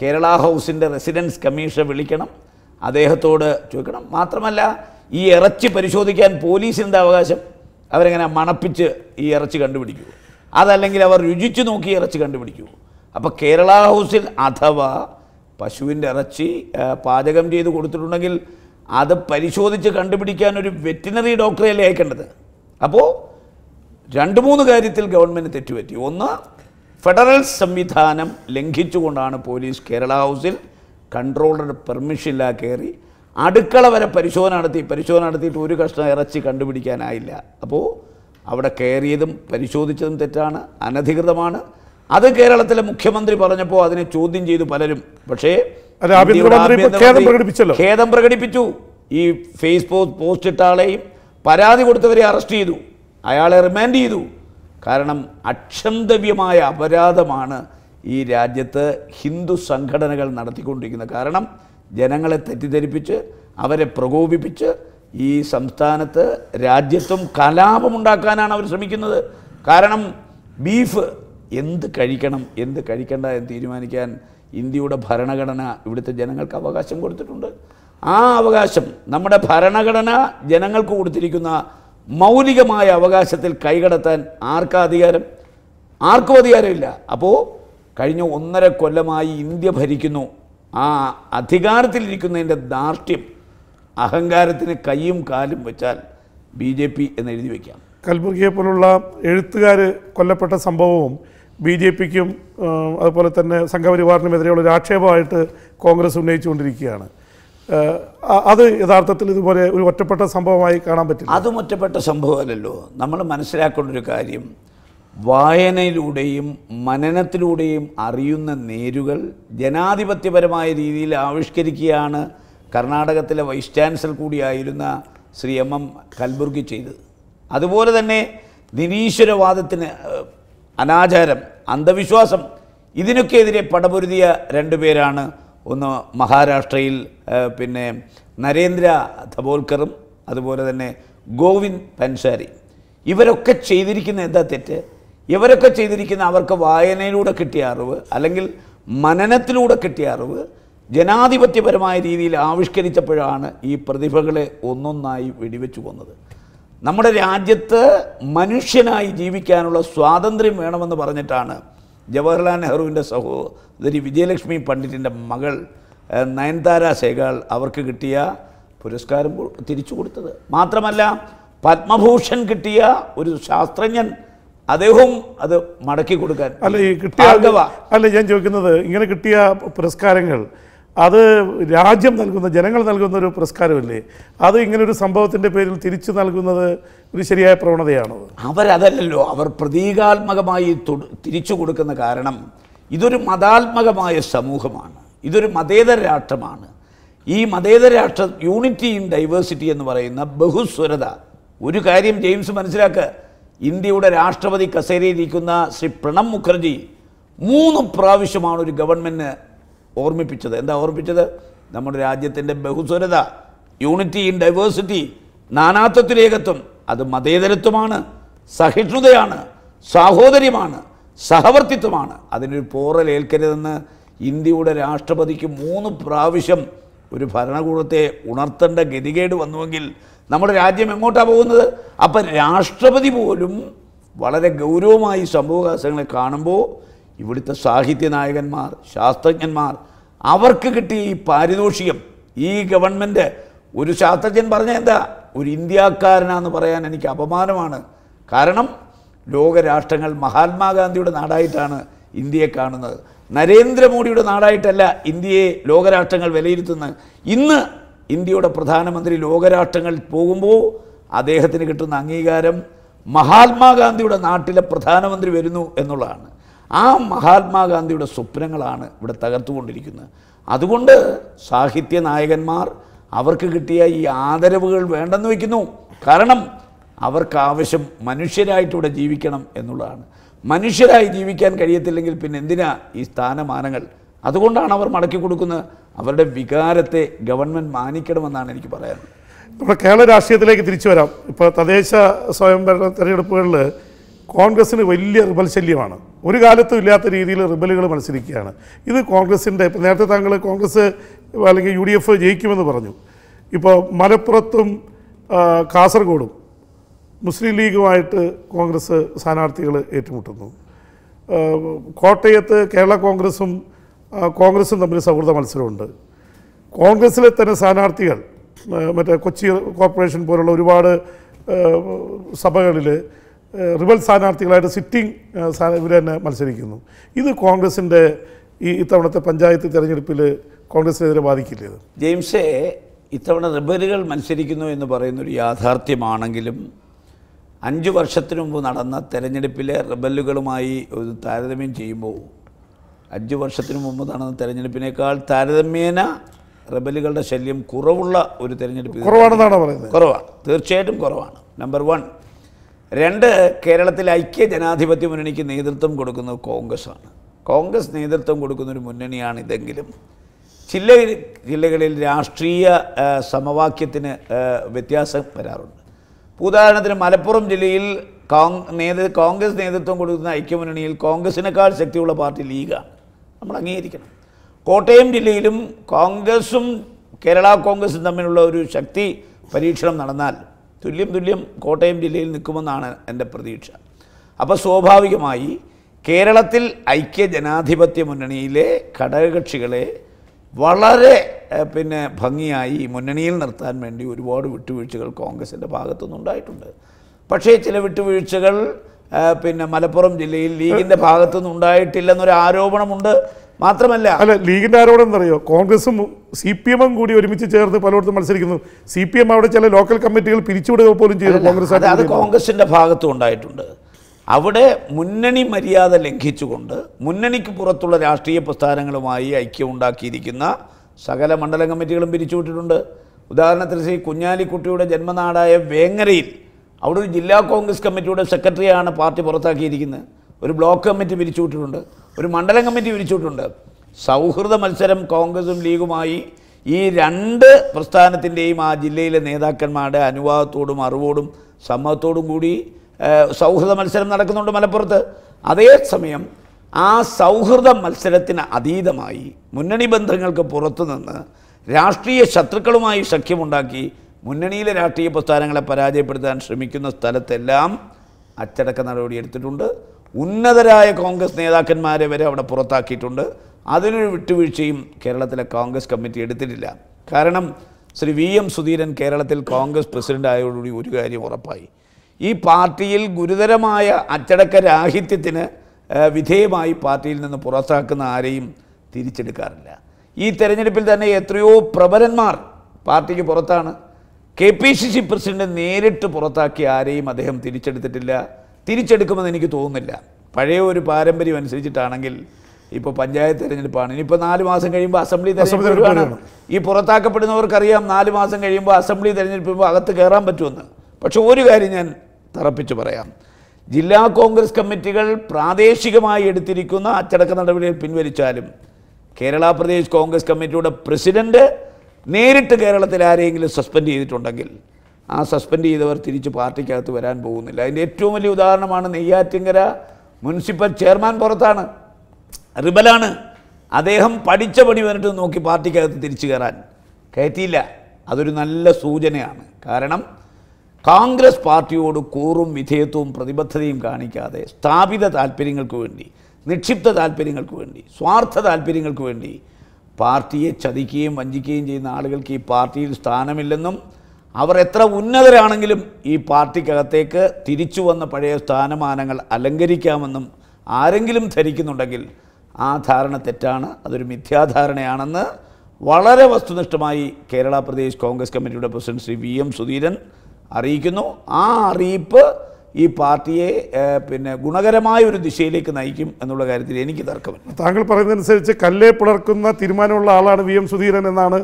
കേരള ഹൗസിൻ്റെ റെസിഡൻസ് കമ്മീഷൻ വിളിക്കണം അദ്ദേഹത്തോട് ചോദിക്കണം മാത്രമല്ല ഈ ഇറച്ചി പരിശോധിക്കാൻ പോലീസിൻ്റെ അവകാശം അവരെങ്ങനെ മണപ്പിച്ച് ഈ ഇറച്ചി കണ്ടുപിടിക്കൂ അതല്ലെങ്കിൽ അവർ രുചിച്ചു നോക്കി ഇറച്ചി കണ്ടുപിടിക്കൂ അപ്പോൾ കേരള ഹൗസിൽ അഥവാ പശുവിൻ്റെ ഇറച്ചി പാചകം ചെയ്ത് കൊടുത്തിട്ടുണ്ടെങ്കിൽ അത് പരിശോധിച്ച് കണ്ടുപിടിക്കാൻ ഒരു വെറ്റിനറി ഡോക്ടറെയല്ലേ അയക്കേണ്ടത് അപ്പോൾ രണ്ട് മൂന്ന് കാര്യത്തിൽ ഗവൺമെൻറ് തെറ്റുപറ്റി ഒന്ന് ഫെഡറൽ സംവിധാനം ലംഘിച്ചുകൊണ്ടാണ് പോലീസ് കേരള ഹൗസിൽ കൺട്രോളറുടെ ഇല്ലാതെ കയറി അടുക്കള വരെ പരിശോധന നടത്തി പരിശോധന നടത്തിയിട്ട് ഒരു കഷ്ണം ഇറച്ചി കണ്ടുപിടിക്കാനായില്ല അപ്പോൾ അവിടെ കയറിയതും പരിശോധിച്ചതും തെറ്റാണ് അനധികൃതമാണ് അത് കേരളത്തിലെ മുഖ്യമന്ത്രി പറഞ്ഞപ്പോൾ അതിനെ ചോദ്യം ചെയ്തു പലരും പക്ഷേ ഖേദം പ്രകടിപ്പിച്ചു ഈ ഫേസ്ബുക്ക് പോസ്റ്റ് ഇട്ട ആളെയും പരാതി കൊടുത്തവരെ അറസ്റ്റ് ചെയ്തു അയാളെ റിമാൻഡ് ചെയ്തു കാരണം അക്ഷന്തവ്യമായ അപരാധമാണ് ഈ രാജ്യത്ത് ഹിന്ദു സംഘടനകൾ നടത്തിക്കൊണ്ടിരിക്കുന്നത് കാരണം ജനങ്ങളെ തെറ്റിദ്ധരിപ്പിച്ച് അവരെ പ്രകോപിപ്പിച്ച് ഈ സംസ്ഥാനത്ത് രാജ്യത്തും കലാപമുണ്ടാക്കാനാണ് അവർ ശ്രമിക്കുന്നത് കാരണം ബീഫ് എന്ത് കഴിക്കണം എന്ത് കഴിക്കേണ്ട എന്ന് തീരുമാനിക്കാൻ ഇന്ത്യയുടെ ഭരണഘടന ഇവിടുത്തെ ജനങ്ങൾക്ക് അവകാശം കൊടുത്തിട്ടുണ്ട് ആ അവകാശം നമ്മുടെ ഭരണഘടന ജനങ്ങൾക്ക് കൊടുത്തിരിക്കുന്ന മൗലികമായ അവകാശത്തിൽ കൈകടത്താൻ ആർക്കാ അധികാരം ആർക്കും അധികാരമില്ല അപ്പോൾ കഴിഞ്ഞ ഒന്നര കൊല്ലമായി ഇന്ത്യ ഭരിക്കുന്നു ആ അധികാരത്തിലിരിക്കുന്നതിൻ്റെ ദാർഷ്ട്യം അഹങ്കാരത്തിന് കൈയും കാലും വെച്ചാൽ ബി ജെ പി എന്ന് എഴുതി വയ്ക്കാം കൽബുർഗിയെ പോലുള്ള എഴുത്തുകാർ കൊല്ലപ്പെട്ട സംഭവവും ബി ജെ പിക്കും അതുപോലെ തന്നെ സംഘപരിവാറിനുമെതിരെയുള്ള ഒരു ആക്ഷേപമായിട്ട് കോൺഗ്രസ് ഉന്നയിച്ചുകൊണ്ടിരിക്കുകയാണ് അത് യഥാർത്ഥത്തിൽ ഇതുപോലെ ഒരു ഒറ്റപ്പെട്ട സംഭവമായി കാണാൻ പറ്റില്ല അതും ഒറ്റപ്പെട്ട സംഭവമല്ലല്ലോ നമ്മൾ മനസ്സിലാക്കേണ്ട ഒരു കാര്യം വായനയിലൂടെയും മനനത്തിലൂടെയും അറിയുന്ന നേരുകൾ ജനാധിപത്യപരമായ രീതിയിൽ ആവിഷ്കരിക്കുകയാണ് കർണാടകത്തിലെ വൈസ് ചാൻസലർ കൂടിയായിരുന്ന ശ്രീ എം എം കൽബുർഗി ചെയ്തത് അതുപോലെ തന്നെ നിരീശ്വരവാദത്തിന് അനാചാരം അന്ധവിശ്വാസം ഇതിനൊക്കെ എതിരെ പടപൊരുതിയ രണ്ടുപേരാണ് ഒന്ന് മഹാരാഷ്ട്രയിൽ പിന്നെ നരേന്ദ്ര ധബോൽക്കറും അതുപോലെ തന്നെ ഗോവിന്ദ് പൻസാരി ഇവരൊക്കെ ചെയ്തിരിക്കുന്ന എന്താ തെറ്റ് ഇവരൊക്കെ ചെയ്തിരിക്കുന്ന അവർക്ക് വായനയിലൂടെ കിട്ടിയ അറിവ് അല്ലെങ്കിൽ മനനത്തിലൂടെ കിട്ടിയ അറിവ് ജനാധിപത്യപരമായ രീതിയിൽ ആവിഷ്കരിച്ചപ്പോഴാണ് ഈ പ്രതിഭകളെ ഒന്നൊന്നായി വെടിവെച്ചു കൊന്നത് നമ്മുടെ രാജ്യത്ത് മനുഷ്യനായി ജീവിക്കാനുള്ള സ്വാതന്ത്ര്യം വേണമെന്ന് പറഞ്ഞിട്ടാണ് ജവഹർലാൽ നെഹ്റുവിൻ്റെ സഹോദരി വിജയലക്ഷ്മി പണ്ഡിറ്റിൻ്റെ മകൾ നയൻതാര സേഗാൾ അവർക്ക് കിട്ടിയ പുരസ്കാരം തിരിച്ചു കൊടുത്തത് മാത്രമല്ല പത്മഭൂഷൺ കിട്ടിയ ഒരു ശാസ്ത്രജ്ഞൻ അദ്ദേഹവും അത് മടക്കി കൊടുക്കാൻ അല്ല ഈ കിട്ടിയ അല്ല ഞാൻ ചോദിക്കുന്നത് ഇങ്ങനെ കിട്ടിയ പുരസ്കാരങ്ങൾ അത് രാജ്യം നൽകുന്ന ജനങ്ങൾ നൽകുന്ന ഒരു പുരസ്കാരമല്ലേ അത് ഇങ്ങനെ ഒരു സംഭവത്തിൻ്റെ പേരിൽ തിരിച്ചു നൽകുന്നത് ഒരു ശരിയായ പ്രവണതയാണ് അവരതല്ലല്ലോ അവർ പ്രതീകാത്മകമായി തിരിച്ചു കൊടുക്കുന്ന കാരണം ഇതൊരു മതാത്മകമായ സമൂഹമാണ് ഇതൊരു മതേതര രാഷ്ട്രമാണ് ഈ മതേതര രാഷ്ട്ര ഇൻ ഡൈവേഴ്സിറ്റി എന്ന് പറയുന്ന ബഹുസ്വരത ഒരു കാര്യം ജെയിംസ് മനസ്സിലാക്കുക ഇന്ത്യയുടെ രാഷ്ട്രപതി കസേരയിരിക്കുന്ന ശ്രീ പ്രണബ് മുഖർജി മൂന്ന് പ്രാവശ്യമാണ് ഒരു ഗവൺമെൻറ് ഓർമ്മിപ്പിച്ചത് എന്താ ഓർമ്മിപ്പിച്ചത് നമ്മുടെ രാജ്യത്തിൻ്റെ ബഹുസ്വരത യൂണിറ്റി ഇൻ ഡൈവേഴ്സിറ്റി നാനാത്വത്തിലേകത്വം അത് മതേതരത്വമാണ് സഹിഷ്ണുതയാണ് സാഹോദര്യമാണ് സഹവർത്തിത്വമാണ് അതിനൊരു പോറലേൽക്കരുതെന്ന് ഇന്ത്യയുടെ രാഷ്ട്രപതിക്ക് മൂന്ന് പ്രാവശ്യം ഒരു ഭരണകൂടത്തെ ഉണർത്തേണ്ട ഗതികേട് വന്നുവെങ്കിൽ നമ്മുടെ രാജ്യം എങ്ങോട്ടാണ് പോകുന്നത് അപ്പം രാഷ്ട്രപതി പോലും വളരെ ഗൗരവമായി സംഭവകാശങ്ങളെ കാണുമ്പോൾ ഇവിടുത്തെ സാഹിത്യ നായകന്മാർ ശാസ്ത്രജ്ഞന്മാർ അവർക്ക് കിട്ടിയ ഈ പാരിതോഷികം ഈ ഗവൺമെൻറ് ഒരു ശാസ്ത്രജ്ഞൻ പറഞ്ഞ എന്താ ഒരു ഇന്ത്യക്കാരനാന്ന് പറയാൻ എനിക്ക് അപമാനമാണ് കാരണം ലോകരാഷ്ട്രങ്ങൾ മഹാത്മാഗാന്ധിയുടെ നാടായിട്ടാണ് ഇന്ത്യയെ കാണുന്നത് നരേന്ദ്രമോദിയുടെ നാടായിട്ടല്ല ഇന്ത്യയെ ലോകരാഷ്ട്രങ്ങൾ വിലയിരുത്തുന്നത് ഇന്ന് ഇന്ത്യയുടെ പ്രധാനമന്ത്രി ലോകരാഷ്ട്രങ്ങൾ പോകുമ്പോൾ അദ്ദേഹത്തിന് കിട്ടുന്ന അംഗീകാരം മഹാത്മാഗാന്ധിയുടെ നാട്ടിലെ പ്രധാനമന്ത്രി വരുന്നു എന്നുള്ളതാണ് ആ മഹാത്മാഗാന്ധിയുടെ സ്വപ്നങ്ങളാണ് ഇവിടെ തകർത്തുകൊണ്ടിരിക്കുന്നത് അതുകൊണ്ട് സാഹിത്യ നായകന്മാർ അവർക്ക് കിട്ടിയ ഈ ആദരവുകൾ വേണ്ടെന്ന് വയ്ക്കുന്നു കാരണം അവർക്ക് ആവശ്യം മനുഷ്യരായിട്ടിവിടെ ജീവിക്കണം എന്നുള്ളതാണ് മനുഷ്യരായി ജീവിക്കാൻ കഴിയത്തില്ലെങ്കിൽ പിന്നെ എന്തിനാ ഈ സ്ഥാനമാനങ്ങൾ അതുകൊണ്ടാണ് അവർ മടക്കി കൊടുക്കുന്നത് അവരുടെ വികാരത്തെ ഗവൺമെൻറ് മാനിക്കണമെന്നാണ് എനിക്ക് പറയാനുള്ളത് നമ്മുടെ കേരള രാഷ്ട്രീയത്തിലേക്ക് തിരിച്ചു വരാം ഇപ്പോൾ തദ്ദേശ സ്വയംഭരണ തെരഞ്ഞെടുപ്പുകളിൽ കോൺഗ്രസ്സിന് വലിയ റിബൽ ശല്യമാണ് ഒരു കാലത്തും ഇല്ലാത്ത രീതിയിൽ റിബലുകൾ മത്സരിക്കുകയാണ് ഇത് കോൺഗ്രസിൻ്റെ ഇപ്പോൾ നേരത്തെ താങ്കൾ കോൺഗ്രസ് അല്ലെങ്കിൽ യു ഡി എഫ് ജയിക്കുമെന്ന് പറഞ്ഞു ഇപ്പോൾ മലപ്പുറത്തും കാസർഗോഡും മുസ്ലിം ലീഗുമായിട്ട് കോൺഗ്രസ് സ്ഥാനാർത്ഥികൾ ഏറ്റുമുട്ടുന്നു കോട്ടയത്ത് കേരള കോൺഗ്രസും കോൺഗ്രസും തമ്മിൽ സൗഹൃദ മത്സരമുണ്ട് കോൺഗ്രസ്സിലെ തന്നെ സ്ഥാനാർത്ഥികൾ മറ്റേ കൊച്ചി കോർപ്പറേഷൻ പോലുള്ള ഒരുപാട് സഭകളിൽ റിബൽ സ്ഥാനാർത്ഥികളായിട്ട് സിറ്റിംഗ് ഇവർ തന്നെ മത്സരിക്കുന്നു ഇത് കോൺഗ്രസിൻ്റെ ഈ ഇത്തവണത്തെ പഞ്ചായത്ത് തിരഞ്ഞെടുപ്പിൽ കോൺഗ്രസിനെതിരെ ബാധിക്കില്ലേ ഇത് ജെയിംസേ ഇത്തവണ റിബലുകൾ മത്സരിക്കുന്നു എന്ന് പറയുന്നൊരു യാഥാർത്ഥ്യമാണെങ്കിലും അഞ്ച് വർഷത്തിനു മുമ്പ് നടന്ന തെരഞ്ഞെടുപ്പിലെ റിബലുകളുമായി ഒരു താരതമ്യം ചെയ്യുമ്പോൾ അഞ്ച് വർഷത്തിന് മുമ്പ് നടന്ന തെരഞ്ഞെടുപ്പിനേക്കാൾ താരതമ്യേന റബലുകളുടെ ശല്യം കുറവുള്ള ഒരു തെരഞ്ഞെടുപ്പ് കുറവാണെന്നാണ് പറയുന്നത് കുറവാണ് തീർച്ചയായിട്ടും കുറവാണ് നമ്പർ വൺ രണ്ട് കേരളത്തിൽ ഐക്യ ജനാധിപത്യ മുന്നണിക്ക് നേതൃത്വം കൊടുക്കുന്നത് കോൺഗ്രസ്സാണ് കോൺഗ്രസ് നേതൃത്വം കൊടുക്കുന്ന ഒരു മുന്നണിയാണിതെങ്കിലും ചില ജില്ലകളിൽ രാഷ്ട്രീയ സമവാക്യത്തിന് വ്യത്യാസം വരാറുണ്ട് ഉദാഹരണത്തിന് മലപ്പുറം ജില്ലയിൽ കോൺഗ്രസ് നേതൃത്വം കൊടുക്കുന്ന ഐക്യമുന്നണിയിൽ കോൺഗ്രസിനേക്കാൾ ശക്തിയുള്ള പാർട്ടി ലീഗാണ് നമ്മൾ അംഗീകരിക്കണം കോട്ടയം ജില്ലയിലും കോൺഗ്രസും കേരള കോൺഗ്രസും തമ്മിലുള്ള ഒരു ശക്തി പരീക്ഷണം നടന്നാൽ തുല്യം തുല്യം കോട്ടയം ജില്ലയിൽ നിൽക്കുമെന്നാണ് എൻ്റെ പ്രതീക്ഷ അപ്പോൾ സ്വാഭാവികമായി കേരളത്തിൽ ഐക്യ ജനാധിപത്യ മുന്നണിയിലെ ഘടകകക്ഷികളെ വളരെ പിന്നെ ഭംഗിയായി മുന്നണിയിൽ നിർത്താൻ വേണ്ടി ഒരുപാട് വിട്ടുവീഴ്ചകൾ കോൺഗ്രസിൻ്റെ ഭാഗത്തുനിന്നുണ്ടായിട്ടുണ്ട് പക്ഷേ ചില വിട്ടുവീഴ്ചകൾ പിന്നെ മലപ്പുറം ജില്ലയിൽ ലീഗിന്റെ ഭാഗത്തുനിന്ന് ഉണ്ടായിട്ടില്ലെന്നൊരു ആരോപണമുണ്ട് മാത്രമല്ല അല്ല ലീഗിന്റെ ആരോപണം എന്നറിയോ കോൺഗ്രസും സി പി എമ്മും കൂടി ഒരുമിച്ച് ചേർന്ന് പലയിടത്തും മത്സരിക്കുന്നു സി പി എം അവിടെ ചില ലോക്കൽ കമ്മിറ്റികൾ പിരിച്ചുവിടുക പോലും ചെയ്തു കോൺഗ്രസ് അത് കോൺഗ്രസിന്റെ ഭാഗത്തും ഉണ്ടായിട്ടുണ്ട് അവിടെ മുന്നണി മര്യാദ ലംഘിച്ചുകൊണ്ട് മുന്നണിക്ക് പുറത്തുള്ള രാഷ്ട്രീയ പ്രസ്ഥാനങ്ങളുമായി ഐക്യമുണ്ടാക്കിയിരിക്കുന്ന സകല മണ്ഡലം കമ്മിറ്റികളും പിരിച്ചുവിട്ടിട്ടുണ്ട് ഉദാഹരണത്തിന് ശ്രീ കുഞ്ഞാലിക്കുട്ടിയുടെ ജന്മനാടായ വേങ്ങരയിൽ അവിടെ ഒരു ജില്ലാ കോൺഗ്രസ് കമ്മിറ്റിയുടെ സെക്രട്ടറിയാണ് പാർട്ടി പുറത്താക്കിയിരിക്കുന്നത് ഒരു ബ്ലോക്ക് കമ്മിറ്റി വിരിച്ചുവിട്ടിട്ടുണ്ട് ഒരു മണ്ഡലം കമ്മിറ്റി പിരിച്ചുവിട്ടുണ്ട് സൗഹൃദ മത്സരം കോൺഗ്രസും ലീഗുമായി ഈ രണ്ട് പ്രസ്ഥാനത്തിൻ്റെയും ആ ജില്ലയിലെ നേതാക്കന്മാരുടെ അനുവാദത്തോടും അറിവോടും സമ്മതത്തോടും കൂടി സൗഹൃദ മത്സരം നടക്കുന്നുണ്ട് മലപ്പുറത്ത് അതേസമയം ആ സൗഹൃദ മത്സരത്തിന് അതീതമായി മുന്നണി ബന്ധങ്ങൾക്ക് പുറത്തുനിന്ന് രാഷ്ട്രീയ ശത്രുക്കളുമായി സഖ്യമുണ്ടാക്കി മുന്നണിയിലെ രാഷ്ട്രീയ പ്രസ്ഥാനങ്ങളെ പരാജയപ്പെടുത്താൻ ശ്രമിക്കുന്ന സ്ഥലത്തെല്ലാം അച്ചടക്ക നടപടി എടുത്തിട്ടുണ്ട് ഉന്നതരായ കോൺഗ്രസ് നേതാക്കന്മാരെ വരെ അവിടെ പുറത്താക്കിയിട്ടുണ്ട് അതിനൊരു വിട്ടുവീഴ്ചയും കേരളത്തിലെ കോൺഗ്രസ് കമ്മിറ്റി എടുത്തിട്ടില്ല കാരണം ശ്രീ വി എം സുധീരൻ കേരളത്തിൽ കോൺഗ്രസ് പ്രസിഡന്റ് ആയതോടുകൂടി ഒരു കാര്യം ഉറപ്പായി ഈ പാർട്ടിയിൽ ഗുരുതരമായ അച്ചടക്ക രാഹിത്യത്തിന് വിധേയമായി പാർട്ടിയിൽ നിന്ന് പുറത്താക്കുന്ന ആരെയും തിരിച്ചെടുക്കാറില്ല ഈ തെരഞ്ഞെടുപ്പിൽ തന്നെ എത്രയോ പ്രബലന്മാർ പാർട്ടിക്ക് പുറത്താണ് K P C C president നേരിട്ട് പുറത്താക്കി ആരെയും അദ്ദേഹം തിരിച്ചെടുത്തിട്ടില്ല തിരിച്ചെടുക്കുമെന്ന് എനിക്ക് തോന്നുന്നില്ല പഴയ ഒരു പാരമ്പര്യം അനുസരിച്ചിട്ടാണെങ്കിൽ ഇപ്പോൾ പഞ്ചായത്ത് തെരഞ്ഞെടുപ്പാണ് ഇനിയിപ്പോൾ നാല് മാസം കഴിയുമ്പോൾ അസംബ്ലി തെരഞ്ഞെടുപ്പാണ് ഈ പുറത്താക്കപ്പെടുന്നവർക്കറിയാം നാല് മാസം കഴിയുമ്പോൾ അസംബ്ലി തിരഞ്ഞെടുപ്പുമ്പോൾ അകത്ത് കയറാൻ പറ്റുമെന്ന് പക്ഷെ ഒരു കാര്യം ഞാൻ തറപ്പിച്ച് പറയാം ജില്ലാ കോൺഗ്രസ് കമ്മിറ്റികൾ പ്രാദേശികമായി എടുത്തിരിക്കുന്ന അച്ചടക്ക നടപടികൾ പിൻവലിച്ചാലും കേരള പ്രദേശ് കോൺഗ്രസ് കമ്മിറ്റിയുടെ പ്രസിഡന്റ് നേരിട്ട് കേരളത്തിൽ ആരെങ്കിലും സസ്പെൻഡ് ചെയ്തിട്ടുണ്ടെങ്കിൽ ആ സസ്പെൻഡ് ചെയ്തവർ തിരിച്ച് പാർട്ടിക്കകത്ത് വരാൻ പോകുന്നില്ല അതിൻ്റെ ഏറ്റവും വലിയ ഉദാഹരണമാണ് നെയ്യാറ്റിങ്കര മുനിസിപ്പൽ ചെയർമാൻ പുറത്താണ് റിബലാണ് അദ്ദേഹം പഠിച്ച പണി വന്നിട്ട് നോക്കി പാർട്ടിക്കകത്ത് തിരിച്ചു കയറാൻ കയറ്റിയില്ല അതൊരു നല്ല സൂചനയാണ് കാരണം കോൺഗ്രസ് പാർട്ടിയോട് കൂറും വിധേയത്വവും പ്രതിബദ്ധതയും കാണിക്കാതെ സ്ഥാപിത താല്പര്യങ്ങൾക്ക് വേണ്ടി നിക്ഷിപ്ത താല്പര്യങ്ങൾക്ക് വേണ്ടി സ്വാർത്ഥ താല്പര്യങ്ങൾക്ക് വേണ്ടി പാർട്ടിയെ ചതിക്കുകയും വഞ്ചിക്കുകയും ചെയ്യുന്ന ആളുകൾക്ക് ഈ പാർട്ടിയിൽ സ്ഥാനമില്ലെന്നും അവർ എത്ര ഉന്നതരാണെങ്കിലും ഈ പാർട്ടിക്കകത്തേക്ക് തിരിച്ചു വന്ന പഴയ സ്ഥാനമാനങ്ങൾ അലങ്കരിക്കാമെന്നും ആരെങ്കിലും ധരിക്കുന്നുണ്ടെങ്കിൽ ആ ധാരണ തെറ്റാണ് അതൊരു മിഥ്യാധാരണയാണെന്ന് വളരെ വസ്തുനിഷ്ഠമായി കേരള പ്രദേശ് കോൺഗ്രസ് കമ്മിറ്റിയുടെ president Shri V M Sudheeran അറിയിക്കുന്നു ആ അറിയിപ്പ് ഈ പാർട്ടിയെ പിന്നെ ഗുണകരമായ ഒരു ദിശയിലേക്ക് നയിക്കും എന്നുള്ള കാര്യത്തിൽ എനിക്ക് തർക്കമില്ല താങ്കൾ പറയുന്നതനുസരിച്ച് കല്ലേ പിളർക്കുന്ന തീരുമാനമുള്ള ആളാണ് വി എം സുധീരൻ എന്നാണ്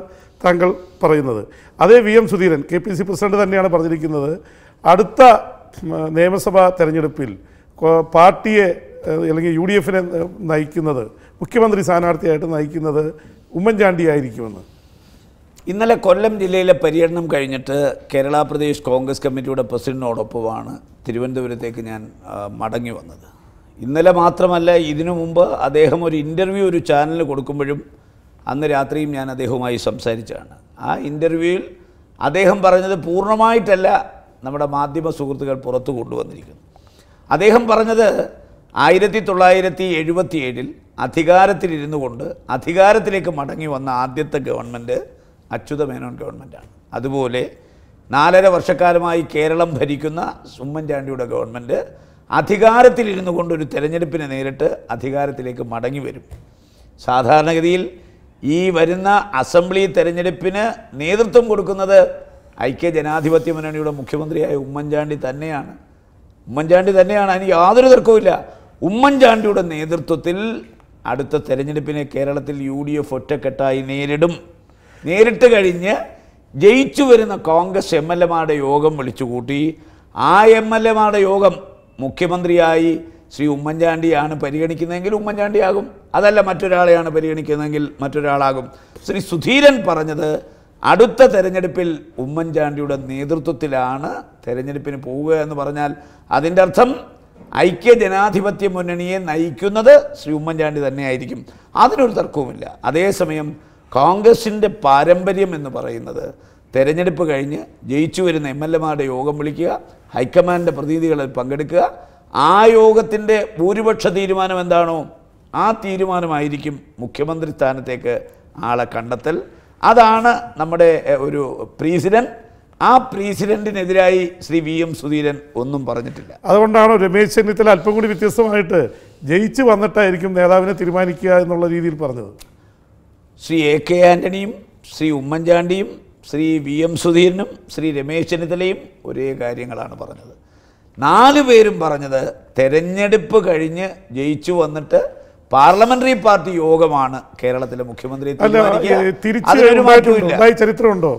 താങ്കൾ പറയുന്നത് അതേ V M Sudheeran K P C president തന്നെയാണ് പറഞ്ഞിരിക്കുന്നത് അടുത്ത നിയമസഭാ തെരഞ്ഞെടുപ്പിൽ പാർട്ടിയെ അല്ലെങ്കിൽ യു ഡി എഫിനെ നയിക്കുന്നത് മുഖ്യമന്ത്രി സ്ഥാനാർത്ഥിയായിട്ട് നയിക്കുന്നത് ഉമ്മൻചാണ്ടി ആയിരിക്കുമെന്ന് ഇന്നലെ കൊല്ലം ജില്ലയിലെ പര്യടനം കഴിഞ്ഞിട്ട് കേരള പ്രദേശ് കോൺഗ്രസ് കമ്മിറ്റിയുടെ പ്രസിഡന്റിനോടൊപ്പമാണ് തിരുവനന്തപുരത്തേക്ക് ഞാൻ മടങ്ങി വന്നത് ഇന്നലെ മാത്രമല്ല ഇതിനു മുമ്പ് അദ്ദേഹം ഒരു ഇൻ്റർവ്യൂ ഒരു ചാനലിൽ കൊടുക്കുമ്പോഴും അന്ന് രാത്രിയും ഞാൻ അദ്ദേഹവുമായി സംസാരിച്ചാണ് ആ ഇൻ്റർവ്യൂവിൽ അദ്ദേഹം പറഞ്ഞത് പൂർണ്ണമായിട്ടല്ല നമ്മുടെ മാധ്യമ സുഹൃത്തുക്കൾ പുറത്തു കൊണ്ടുവന്നിരിക്കുന്നു അദ്ദേഹം പറഞ്ഞത് ആയിരത്തി തൊള്ളായിരത്തി എഴുപത്തിയേഴിൽ അധികാരത്തിലിരുന്നു കൊണ്ട് അധികാരത്തിലേക്ക് മടങ്ങി വന്ന ആദ്യത്തെ ഗവൺമെൻറ് അച്യുതമേനോൻ ഗവൺമെൻറ്റാണ് അതുപോലെ നാലര വർഷക്കാലമായി കേരളം ഭരിക്കുന്ന ഉമ്മൻചാണ്ടിയുടെ ഗവൺമെൻറ് അധികാരത്തിലിരുന്നു കൊണ്ടൊരു തെരഞ്ഞെടുപ്പിനെ നേരിട്ട് അധികാരത്തിലേക്ക് മടങ്ങി വരും സാധാരണഗതിയിൽ ഈ വരുന്ന അസംബ്ലി തെരഞ്ഞെടുപ്പിന് നേതൃത്വം കൊടുക്കുന്നത് ഐക്യ ജനാധിപത്യ മുന്നണിയുടെ മുഖ്യമന്ത്രിയായ ഉമ്മൻചാണ്ടി തന്നെയാണ് ഉമ്മൻചാണ്ടി തന്നെയാണ് അതിന് യാതൊരു തർക്കവുമില്ല ഉമ്മൻചാണ്ടിയുടെ നേതൃത്വത്തിൽ അടുത്ത തെരഞ്ഞെടുപ്പിനെ കേരളത്തിൽ യു ഡി എഫ് ഒറ്റക്കെട്ടായി നേരിടും നേരിട്ട് കഴിഞ്ഞ് ജയിച്ചു വരുന്ന കോൺഗ്രസ് എം എൽ എമാരുടെ യോഗം വിളിച്ചുകൂട്ടി ആ എം എൽ എമാരുടെ യോഗം മുഖ്യമന്ത്രിയായി ശ്രീ ഉമ്മൻചാണ്ടിയാണ് പരിഗണിക്കുന്നതെങ്കിൽ ഉമ്മൻചാണ്ടിയാകും അതല്ല മറ്റൊരാളെയാണ് പരിഗണിക്കുന്നതെങ്കിൽ മറ്റൊരാളാകും ശ്രീ സുധീരൻ പറഞ്ഞത് അടുത്ത തെരഞ്ഞെടുപ്പിൽ ഉമ്മൻചാണ്ടിയുടെ നേതൃത്വത്തിലാണ് തെരഞ്ഞെടുപ്പിന് പോവുക എന്ന് പറഞ്ഞാൽ അതിൻ്റെ അർത്ഥം ഐക്യ ജനാധിപത്യ മുന്നണിയെ നയിക്കുന്നത് ശ്രീ ഉമ്മൻചാണ്ടി തന്നെയായിരിക്കും അതിനൊരു തർക്കവുമില്ല അതേസമയം കോൺഗ്രസിൻ്റെ പാരമ്പര്യം എന്ന് പറയുന്നത് തെരഞ്ഞെടുപ്പ് കഴിഞ്ഞ് ജയിച്ചു വരുന്ന എം എൽ എമാരുടെ യോഗം വിളിക്കുക ഹൈക്കമാൻഡിൻ്റെ പ്രതിനിധികളിൽ പങ്കെടുക്കുക ആ യോഗത്തിൻ്റെ ഭൂരിപക്ഷ തീരുമാനം എന്താണോ ആ തീരുമാനമായിരിക്കും മുഖ്യമന്ത്രി സ്ഥാനത്തേക്ക് ആളെ കണ്ടെത്തൽ അതാണ് നമ്മുടെ ഒരു പ്രസിഡൻറ്റ് ആ പ്രസിഡന്റിനെതിരായി ശ്രീ വി എം സുധീരൻ ഒന്നും പറഞ്ഞിട്ടില്ല അതുകൊണ്ടാണ് രമേശ് ചെന്നിത്തല അല്പം കൂടി വ്യത്യസ്തമായിട്ട് ജയിച്ചു വന്നിട്ടായിരിക്കും നേതാവിനെ തീരുമാനിക്കുക എന്നുള്ള രീതിയിൽ പറഞ്ഞത് ശ്രീ എ കെ ആൻ്റണിയും ശ്രീ ഉമ്മൻചാണ്ടിയും ശ്രീ വി എം സുധീരനും ശ്രീ രമേശ് ചെന്നിത്തലയും ഒരേ കാര്യങ്ങളാണ് പറഞ്ഞത് നാല് പേരും പറഞ്ഞത് തെരഞ്ഞെടുപ്പ് കഴിഞ്ഞ് ജയിച്ചു വന്നിട്ട് പാർലമെന്ററി പാർട്ടി യോഗമാണ് കേരളത്തിലെ മുഖ്യമന്ത്രി ചരിത്രമുണ്ടോ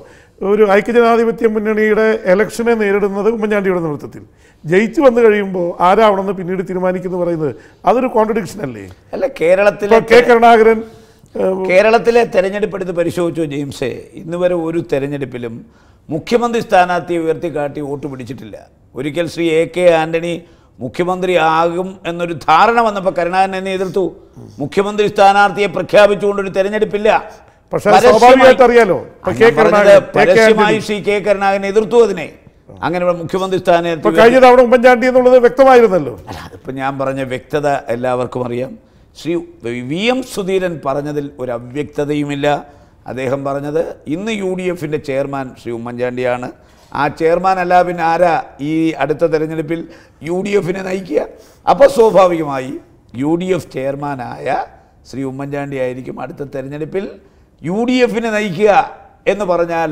ഒരു ഐക്യജനാധിപത്യ മുന്നണിയുടെ ഇലക്ഷനെ നേരിടുന്നത് ഉമ്മൻചാണ്ടിയുടെ നേതൃത്വത്തിൽ ജയിച്ചു വന്നു കഴിയുമ്പോൾ ആരാവണമെന്ന് പിന്നീട് തീരുമാനിക്കുന്നു പറയുന്നത് അതൊരു കോൺട്രഡിക്ഷൻ അല്ലേ അല്ല കേരളത്തിലെ കെ കരുണാകരൻ കേരളത്തിലെ തെരഞ്ഞെടുപ്പ് എടുത്ത് പരിശോധിച്ചു ജെയിംസേ ഇന്ന് വരെ ഒരു തെരഞ്ഞെടുപ്പിലും മുഖ്യമന്ത്രി സ്ഥാനാർത്ഥിയെ ഉയർത്തിക്കാട്ടി വോട്ട് പിടിച്ചിട്ടില്ല ഒരിക്കൽ ശ്രീ എ കെ ആന്റണി മുഖ്യമന്ത്രി ആകും എന്നൊരു ധാരണ വന്നപ്പോൾ കരുണാകരൻ എന്നെ എതിർത്തു മുഖ്യമന്ത്രി സ്ഥാനാർത്ഥിയെ പ്രഖ്യാപിച്ചുകൊണ്ടൊരു തെരഞ്ഞെടുപ്പില്ല അറിയാലോ പരസ്യമായി ശ്രീ കെ കരുണാകരൻ എതിർത്തു അതിനെ അങ്ങനെ മുഖ്യമന്ത്രി സ്ഥാനത്ത് കഴിഞ്ഞ തവണ ഉമ്മൻചാണ്ടി എന്നുള്ളത് വ്യക്തമായിരുന്നല്ലോ അതിപ്പോൾ ഞാൻ പറഞ്ഞ വ്യക്തത എല്ലാവർക്കും അറിയാം ശ്രീ വി എം സുധീരൻ പറഞ്ഞതിൽ ഒരു അവ്യക്തതയുമില്ല അദ്ദേഹം പറഞ്ഞത് ഇന്ന് യു ഡി എഫിൻ്റെ ചെയർമാൻ ശ്രീ ഉമ്മൻചാണ്ടിയാണ് ആ ചെയർമാൻ അല്ല പിന്നെ ആരാ ഈ അടുത്ത തെരഞ്ഞെടുപ്പിൽ യു ഡി എഫിനെ നയിക്കുക അപ്പോൾ സ്വാഭാവികമായി യു ഡി എഫ് ചെയർമാനായ ശ്രീ ഉമ്മൻചാണ്ടി ആയിരിക്കും അടുത്ത തെരഞ്ഞെടുപ്പിൽ യു ഡി എഫിനെ നയിക്കുക എന്ന് പറഞ്ഞാൽ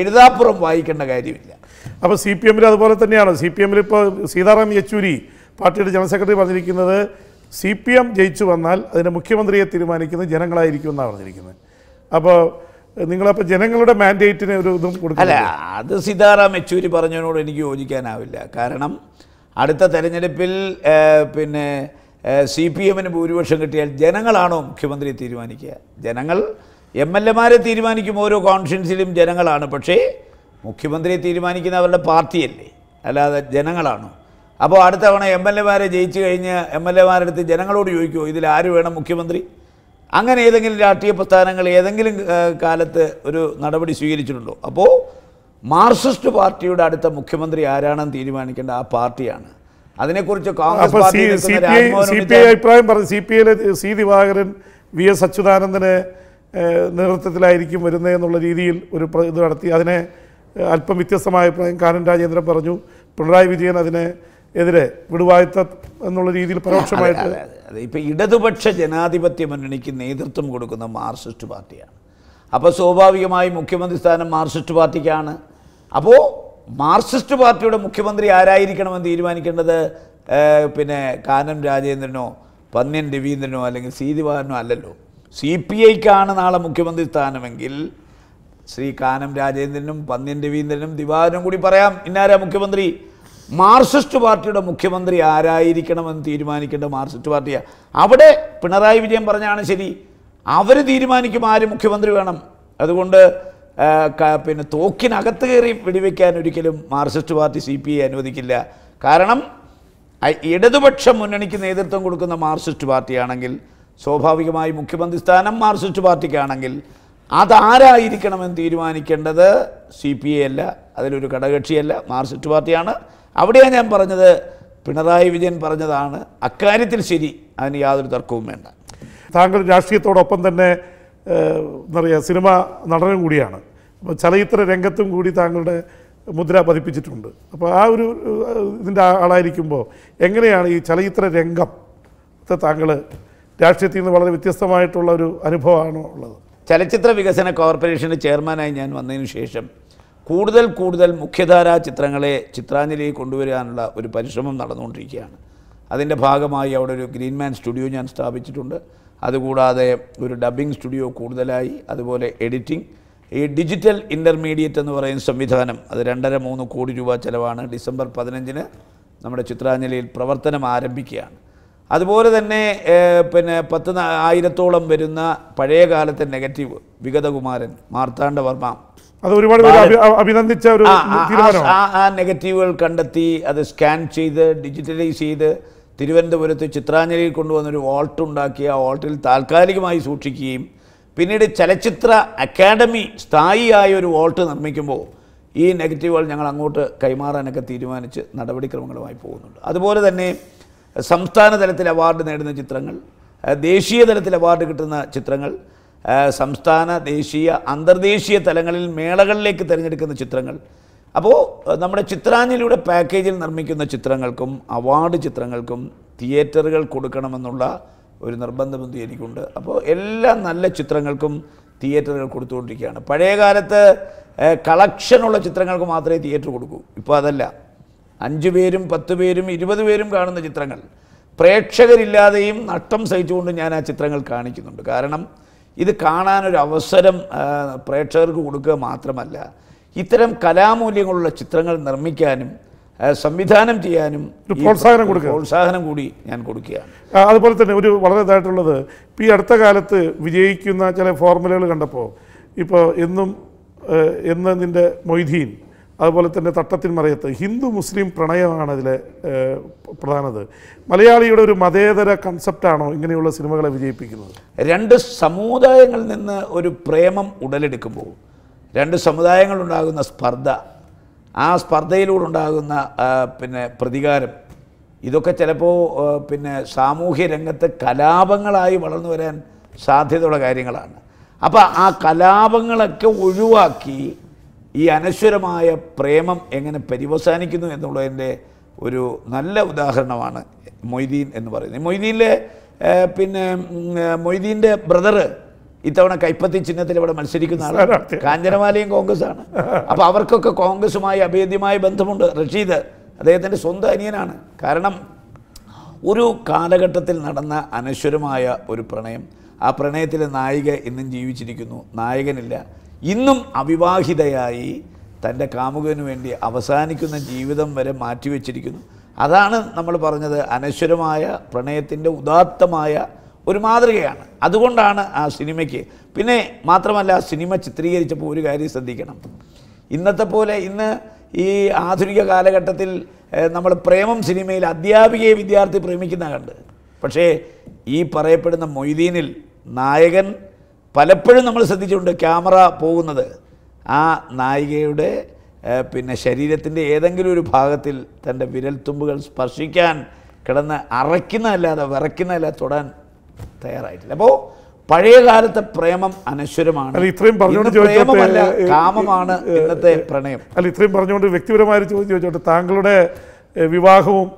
എഴുതാപ്പുറം വായിക്കേണ്ട കാര്യമില്ല അപ്പോൾ സി പി എമ്മിൽ അതുപോലെ തന്നെയാണ് സി പി എമ്മിൽ ഇപ്പോൾ സീതാറാം യെച്ചൂരി പാർട്ടിയുടെ ജനറൽ സെക്രട്ടറി പറഞ്ഞിരിക്കുന്നത് സി പി എം ജയിച്ചു വന്നാൽ അതിന് മുഖ്യമന്ത്രിയെ തീരുമാനിക്കുന്നത് ജനങ്ങളായിരിക്കും എന്നാണ് പറഞ്ഞിരിക്കുന്നത് അപ്പോൾ നിങ്ങളപ്പോൾ ജനങ്ങളുടെ മാൻഡേറ്റിന് ഒരു ഇതും കൊടുക്കും അല്ല അത് സീതാറാം യെച്ചൂരി പറഞ്ഞതിനോട് എനിക്ക് യോജിക്കാനാവില്ല കാരണം അടുത്ത തെരഞ്ഞെടുപ്പിൽ പിന്നെ സി പി എമ്മിന് ഭൂരിപക്ഷം കിട്ടിയാൽ ജനങ്ങളാണോ മുഖ്യമന്ത്രിയെ തീരുമാനിക്കുക ജനങ്ങൾ എം എൽ എമാരെ തീരുമാനിക്കും ഓരോ കോൺഫറൻസിലും ജനങ്ങളാണ് പക്ഷേ മുഖ്യമന്ത്രിയെ തീരുമാനിക്കുന്നവരുടെ പാർട്ടിയല്ലേ അല്ലാതെ ജനങ്ങളാണോ അപ്പോൾ അടുത്ത തവണ എം എൽ എമാരെ ജയിച്ചു കഴിഞ്ഞ് എം എൽ എമാരെടുത്ത് ജനങ്ങളോട് ചോദിക്കുമോ ഇതിൽ ആര് വേണം മുഖ്യമന്ത്രി അങ്ങനെ ഏതെങ്കിലും രാഷ്ട്രീയ പ്രസ്ഥാനങ്ങൾ ഏതെങ്കിലും കാലത്ത് ഒരു നടപടി സ്വീകരിച്ചിട്ടുണ്ടോ അപ്പോൾ മാർക്സിസ്റ്റ് പാർട്ടിയുടെ അടുത്ത മുഖ്യമന്ത്രി ആരാണെന്ന് തീരുമാനിക്കേണ്ട ആ പാർട്ടിയാണ് അതിനെക്കുറിച്ച് Congress C Divakaran V S അച്യുതാനന്ദന് നേതൃത്വത്തിലായിരിക്കും വരുന്നത് എന്നുള്ള രീതിയിൽ ഒരു ഇത് നടത്തി അതിനെ അല്പം വ്യത്യസ്തമായ അഭിപ്രായം കാനൻ രാജേന്ദ്രൻ പറഞ്ഞു പിണറായി വിജയൻ അതിനെ എതിരെ വിടുവായത്ത എന്നുള്ള രീതിയിൽ പരോക്ഷമായിട്ട് ഇപ്പം ഇടതുപക്ഷ ജനാധിപത്യ മുന്നണിക്ക് നേതൃത്വം കൊടുക്കുന്ന മാർക്സിസ്റ്റ് പാർട്ടിയാണ് അപ്പോൾ സ്വാഭാവികമായി മുഖ്യമന്ത്രി സ്ഥാനം മാർക്സിസ്റ്റ് പാർട്ടിക്കാണ് അപ്പോൾ മാർക്സിസ്റ്റ് പാർട്ടിയുടെ മുഖ്യമന്ത്രി ആരായിരിക്കണമെന്ന് തീരുമാനിക്കേണ്ടത് പിന്നെ കാനം രാജേന്ദ്രനോ പന്ന്യൻ രവീന്ദ്രനോ അല്ലെങ്കിൽ സീതിവാഹനോ അല്ലല്ലോ സി പി ഐക്കാണ് നാളെ മുഖ്യമന്ത്രി സ്ഥാനമെങ്കിൽ ശ്രീ കാനം രാജേന്ദ്രനും പന്ന്യൻ രവീന്ദ്രനും ദിവാകരനും കൂടി പറയാം ഇന്നാരാ മുഖ്യമന്ത്രി മാർക്സിസ്റ്റ് പാർട്ടിയുടെ മുഖ്യമന്ത്രി ആരായിരിക്കണമെന്ന് തീരുമാനിക്കേണ്ട മാർക്സിസ്റ്റ് പാർട്ടിയാണ് അവിടെ പിണറായി വിജയൻ പറഞ്ഞാണ് ശരി അവർ തീരുമാനിക്കും ആര് മുഖ്യമന്ത്രി വേണം അതുകൊണ്ട് പിന്നെ തോക്കിനകത്ത് കയറി വെടിവെക്കാൻ ഒരിക്കലും Marxist party C P I അനുവദിക്കില്ല കാരണം ഇടതുപക്ഷ മുന്നണിക്ക് നേതൃത്വം കൊടുക്കുന്ന മാർക്സിസ്റ്റ് പാർട്ടിയാണെങ്കിൽ സ്വാഭാവികമായി മുഖ്യമന്ത്രി സ്ഥാനം മാർക്സിസ്റ്റ് പാർട്ടിക്കാണെങ്കിൽ അതാരായിരിക്കണമെന്ന് തീരുമാനിക്കേണ്ടത് സി പി ഐ അല്ല അതിലൊരു ഘടകക്ഷിയല്ല മാർക്സിസ്റ്റ് പാർട്ടിയാണ് അവിടെയാണ് ഞാൻ പറഞ്ഞത് പിണറായി വിജയൻ പറഞ്ഞതാണ് അക്കാര്യത്തിൽ ശരി അതിന് യാതൊരു തർക്കവും വേണ്ട താങ്കൾ രാഷ്ട്രീയത്തോടൊപ്പം തന്നെ എന്താ പറയുക സിനിമ നടനും കൂടിയാണ് അപ്പോൾ ചലച്ചിത്ര രംഗത്തും കൂടി താങ്കളുടെ മുദ്ര പതിപ്പിച്ചിട്ടുണ്ട് അപ്പോൾ ആ ഒരു ഇതിൻ്റെ ആളായിരിക്കുമ്പോൾ എങ്ങനെയാണ് ഈ ചലച്ചിത്ര രംഗം താങ്കൾ രാഷ്ട്രീയത്തിൽ നിന്ന് വളരെ വ്യത്യസ്തമായിട്ടുള്ള ഒരു അനുഭവമാണോ ഉള്ളത് ചലച്ചിത്ര വികസന കോർപ്പറേഷൻ്റെ ചെയർമാനായി ഞാൻ വന്നതിന് ശേഷം കൂടുതൽ കൂടുതൽ മുഖ്യധാരാ ചിത്രങ്ങളെ ചിത്രാഞ്ജലിയിൽ കൊണ്ടുവരാനുള്ള ഒരു പരിശ്രമം നടന്നുകൊണ്ടിരിക്കുകയാണ് അതിൻ്റെ ഭാഗമായി അവിടെ ഒരു ഗ്രീൻമാൻ സ്റ്റുഡിയോ ഞാൻ സ്ഥാപിച്ചിട്ടുണ്ട് അതുകൂടാതെ ഒരു ഡബ്ബിംഗ് സ്റ്റുഡിയോ കൂടുതലായി അതുപോലെ എഡിറ്റിംഗ് ഈ ഡിജിറ്റൽ ഇൻ്റർമീഡിയറ്റ് എന്ന് പറയുന്ന സംവിധാനം അത് രണ്ടര മൂന്ന് കോടി രൂപ ചിലവാണ് ഡിസംബർ പതിനഞ്ചിന് നമ്മുടെ ചിത്രാഞ്ജലിയിൽ പ്രവർത്തനം ആരംഭിക്കുകയാണ് അതുപോലെ തന്നെ പിന്നെ പത്ത് ആയിരത്തോളം വരുന്ന പഴയ കാലത്തെ നെഗറ്റീവ് വിഗതകുമാരൻ മാർത്താണ്ഡവർമ്മ അത് ഒരുപാട് അഭിനന്ദിച്ച ഒരു ആ നെഗറ്റീവുകൾ കണ്ടെത്തി അത് സ്കാൻ ചെയ്ത് ഡിജിറ്റലൈസ് ചെയ്ത് തിരുവനന്തപുരത്ത് ചിത്രാഞ്ജലിയിൽ കൊണ്ടുവന്നൊരു വാൾട്ട് ഉണ്ടാക്കി ആ വാൾട്ടിൽ താൽക്കാലികമായി സൂക്ഷിക്കുകയും പിന്നീട് ചലച്ചിത്ര അക്കാദമി സ്ഥായിയായ ഒരു വാൾട്ട് നിർമ്മിക്കുമ്പോൾ ഈ നെഗറ്റീവുകൾ ഞങ്ങൾ അങ്ങോട്ട് കൈമാറാനൊക്കെ തീരുമാനിച്ച് നടപടിക്രമങ്ങളുമായി പോകുന്നുണ്ട് അതുപോലെ തന്നെ സംസ്ഥാന തലത്തിൽ അവാർഡ് നേടുന്ന ചിത്രങ്ങൾ ദേശീയ തലത്തിൽ അവാർഡ് കിട്ടുന്ന ചിത്രങ്ങൾ സംസ്ഥാന ദേശീയ അന്തർദേശീയ തലങ്ങളിൽ മേളകളിലേക്ക് തിരഞ്ഞെടുക്കുന്ന ചിത്രങ്ങൾ അപ്പോൾ നമ്മുടെ ചിത്രാഞ്ജലിയുടെ പാക്കേജിൽ നിർമ്മിക്കുന്ന ചിത്രങ്ങൾക്കും അവാർഡ് ചിത്രങ്ങൾക്കും തിയേറ്ററുകൾ കൊടുക്കണമെന്നുള്ള ഒരു നിർബന്ധബന്ധി എനിക്കുണ്ട് അപ്പോൾ എല്ലാ നല്ല ചിത്രങ്ങൾക്കും തിയേറ്ററുകൾ കൊടുത്തുകൊണ്ടിരിക്കുകയാണ് പഴയ കളക്ഷനുള്ള ചിത്രങ്ങൾക്ക് മാത്രമേ തിയേറ്റർ കൊടുക്കൂ ഇപ്പോൾ അതല്ല അഞ്ച് പേരും പത്ത് പേരും ഇരുപത് പേരും കാണുന്ന ചിത്രങ്ങൾ പ്രേക്ഷകരില്ലാതെയും നഷ്ടം സഹിച്ചുകൊണ്ട് ഞാൻ ആ ചിത്രങ്ങൾ കാണിക്കുന്നുണ്ട് കാരണം ഇത് കാണാനൊരു അവസരം പ്രേക്ഷകർക്ക് കൊടുക്കുക മാത്രമല്ല ഇത്തരം കലാമൂല്യങ്ങളുള്ള ചിത്രങ്ങൾ നിർമ്മിക്കാനും സംവിധാനം ചെയ്യാനും പ്രോത്സാഹനം കൊടുക്കുക പ്രോത്സാഹനം കൂടി ഞാൻ കൊടുക്കുക അതുപോലെ തന്നെ ഒരു വളരെ ഇതായിട്ടുള്ളത് ഇപ്പോൾ ഈ അടുത്ത കാലത്ത് വിജയിക്കുന്ന ചില ഫോർമുലകൾ കണ്ടപ്പോൾ ഇപ്പോൾ എന്നും എന്ന് നിൻ്റെ മൊയ്തീൻ അതുപോലെ തന്നെ തട്ടത്തിൻ മറയത്ത് ഹിന്ദു മുസ്ലിം പ്രണയമാണ് അതിലെ പ്രധാനത് മലയാളിയുടെ ഒരു മതേതര കൺസെപ്റ്റാണോ ഇങ്ങനെയുള്ള സിനിമകളെ വിജയിപ്പിക്കുന്നത് രണ്ട് സമുദായങ്ങളിൽ നിന്ന് ഒരു പ്രേമം ഉടലെടുക്കുമ്പോൾ രണ്ട് സമുദായങ്ങളുണ്ടാകുന്ന സ്പർദ്ധ ആ സ്പർദ്ധയിലൂടെ ഉണ്ടാകുന്ന പിന്നെ പ്രതികാരം ഇതൊക്കെ ചിലപ്പോൾ പിന്നെ സാമൂഹ്യ രംഗത്ത് കലാപങ്ങളായി വളർന്നു വരാൻ സാധ്യതയുള്ള കാര്യങ്ങളാണ് അപ്പോൾ ആ കലാപങ്ങളൊക്കെ ഒഴിവാക്കി ഈ അനശ്വരമായ പ്രേമം എങ്ങനെ പരിവസാനിക്കുന്നു എന്നുള്ളതിൻ്റെ ഒരു നല്ല ഉദാഹരണമാണ് മൊയ്തീൻ എന്ന് പറയുന്നത് മൊയ്തീനിലെ പിന്നെ മൊയ്തീൻ്റെ ബ്രദറ് ഇത്തവണ കൈപ്പത്തി ചിഹ്നത്തിൽ ഇവിടെ മത്സരിക്കുന്ന ആളാണ് കാഞ്ചനമാലയും കോൺഗ്രസ് ആണ് അപ്പോൾ അവർക്കൊക്കെ കോൺഗ്രസുമായി അഭേദ്യമായ ബന്ധമുണ്ട് റഷീദ് അദ്ദേഹത്തിൻ്റെ സ്വന്തം അനിയനാണ് കാരണം ഒരു കാലഘട്ടത്തിൽ നടന്ന അനശ്വരമായ ഒരു പ്രണയം ആ പ്രണയത്തിലെ നായിക ഇന്നും ജീവിച്ചിരിക്കുന്നു നായകനില്ല ഇന്നും അവിവാഹിതയായി തൻ്റെ കാമുകന് വേണ്ടി അവസാനിക്കുന്ന ജീവിതം വരെ മാറ്റിവെച്ചിരിക്കുന്നു അതാണ് നമ്മൾ പറഞ്ഞത് അനശ്വരമായ പ്രണയത്തിൻ്റെ ഉദാത്തമായ ഒരു മാതൃകയാണ് അതുകൊണ്ടാണ് ആ സിനിമയ്ക്ക് പിന്നെ മാത്രമല്ല ആ സിനിമ ചിത്രീകരിച്ചപ്പോൾ ഒരു കാര്യം ശ്രദ്ധിക്കണം ഇന്നത്തെ പോലെ ഇന്ന് ഈ ആധുനിക കാലഘട്ടത്തിൽ നമ്മൾ പ്രേമം സിനിമയിൽ അധ്യാപികയെ വിദ്യാർത്ഥി പ്രേമിക്കുന്ന കണ്ട് പക്ഷേ ഈ പറയപ്പെടുന്ന മൊയ്തീനിൽ നായകൻ പലപ്പോഴും നമ്മൾ ശ്രദ്ധിച്ചിട്ടുണ്ട് ക്യാമറ പോകുന്നത് ആ നായികയുടെ പിന്നെ ശരീരത്തിൻ്റെ ഏതെങ്കിലും ഒരു ഭാഗത്തിൽ തൻ്റെ വിരൽത്തുമ്പുകൾ സ്പർശിക്കാൻ കിടന്ന് അറയ്ക്കുന്നതല്ലാതെ വിറയ്ക്കുന്നതല്ലാതെ തൊടാൻ തയ്യാറായിട്ടില്ല അപ്പോൾ പഴയ കാലത്തെ പ്രേമം അനശ്വരമാണ് ഇത്രയും പറഞ്ഞുകൊണ്ട് പ്രേമമല്ല കാമമാണ് ഇന്നത്തെ പ്രണയം അല്ല ഇത്രയും പറഞ്ഞുകൊണ്ട് വ്യക്തിപരമായ ചോദ്യം ചോദിച്ചോട്ടെ താങ്കളുടെ വിവാഹവും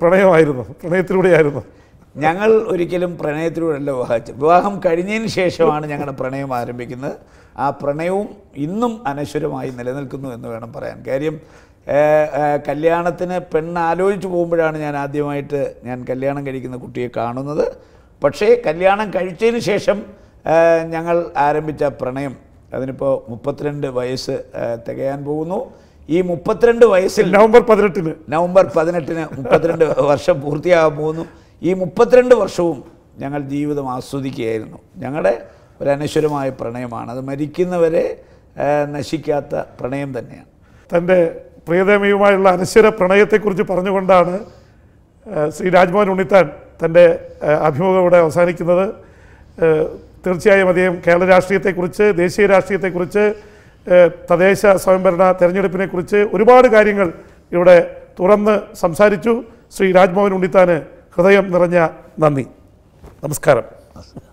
പ്രണയമായിരുന്നു പ്രണയത്തിലൂടെയായിരുന്നു ഞങ്ങൾ ഒരിക്കലും പ്രണയത്തിലൂടെയല്ല വിവാഹിച്ചത് വിവാഹം കഴിഞ്ഞതിന് ശേഷമാണ് ഞങ്ങളുടെ പ്രണയം ആരംഭിക്കുന്നത് ആ പ്രണയവും ഇന്നും അനശ്വരമായി നിലനിൽക്കുന്നു എന്ന് വേണം പറയാൻ കാര്യം കല്യാണത്തിന് പെണ്ണ് ആലോചിച്ച് പോകുമ്പോഴാണ് ഞാൻ ആദ്യമായിട്ട് ഞാൻ കല്യാണം കഴിക്കുന്ന കുട്ടിയെ കാണുന്നത് പക്ഷേ കല്യാണം കഴിച്ചതിന് ശേഷം ഞങ്ങൾ ആരംഭിച്ച പ്രണയം അതിനിപ്പോൾ മുപ്പത്തിരണ്ട് വയസ്സ് തികയാൻ പോകുന്നു ഈ മുപ്പത്തിരണ്ട് വയസ്സിൽ നവംബർ പതിനെട്ടിന് നവംബർ പതിനെട്ടിന് മുപ്പത്തിരണ്ട് വർഷം പൂർത്തിയാകാൻ പോകുന്നു ഈ മുപ്പത്തിരണ്ട് വർഷവും ഞങ്ങൾ ജീവിതം ആസ്വദിക്കുകയായിരുന്നു ഞങ്ങളുടെ ഒരു അനശ്വരമായ പ്രണയമാണ് അത് മരിക്കുന്നവരെ നശിക്കാത്ത പ്രണയം തന്നെയാണ് തൻ്റെ പ്രിയതമയുമായുള്ള അനശ്വര പ്രണയത്തെക്കുറിച്ച് പറഞ്ഞുകൊണ്ടാണ് ശ്രീ രാജ്മോഹൻ ഉണ്ണിത്താൻ തൻ്റെ അഭിമുഖം ഇവിടെ അവസാനിക്കുന്നത് തീർച്ചയായും അദ്ദേഹം കേരള രാഷ്ട്രീയത്തെക്കുറിച്ച് ദേശീയ രാഷ്ട്രീയത്തെക്കുറിച്ച് തദ്ദേശ സ്വയംഭരണ തെരഞ്ഞെടുപ്പിനെക്കുറിച്ച് ഒരുപാട് കാര്യങ്ങൾ ഇവിടെ തുറന്ന് സംസാരിച്ചു ശ്രീ രാജ്മോഹൻ ഉണ്ണിത്താന് ഹൃദയം നിറഞ്ഞ നന്ദി നമസ്കാരം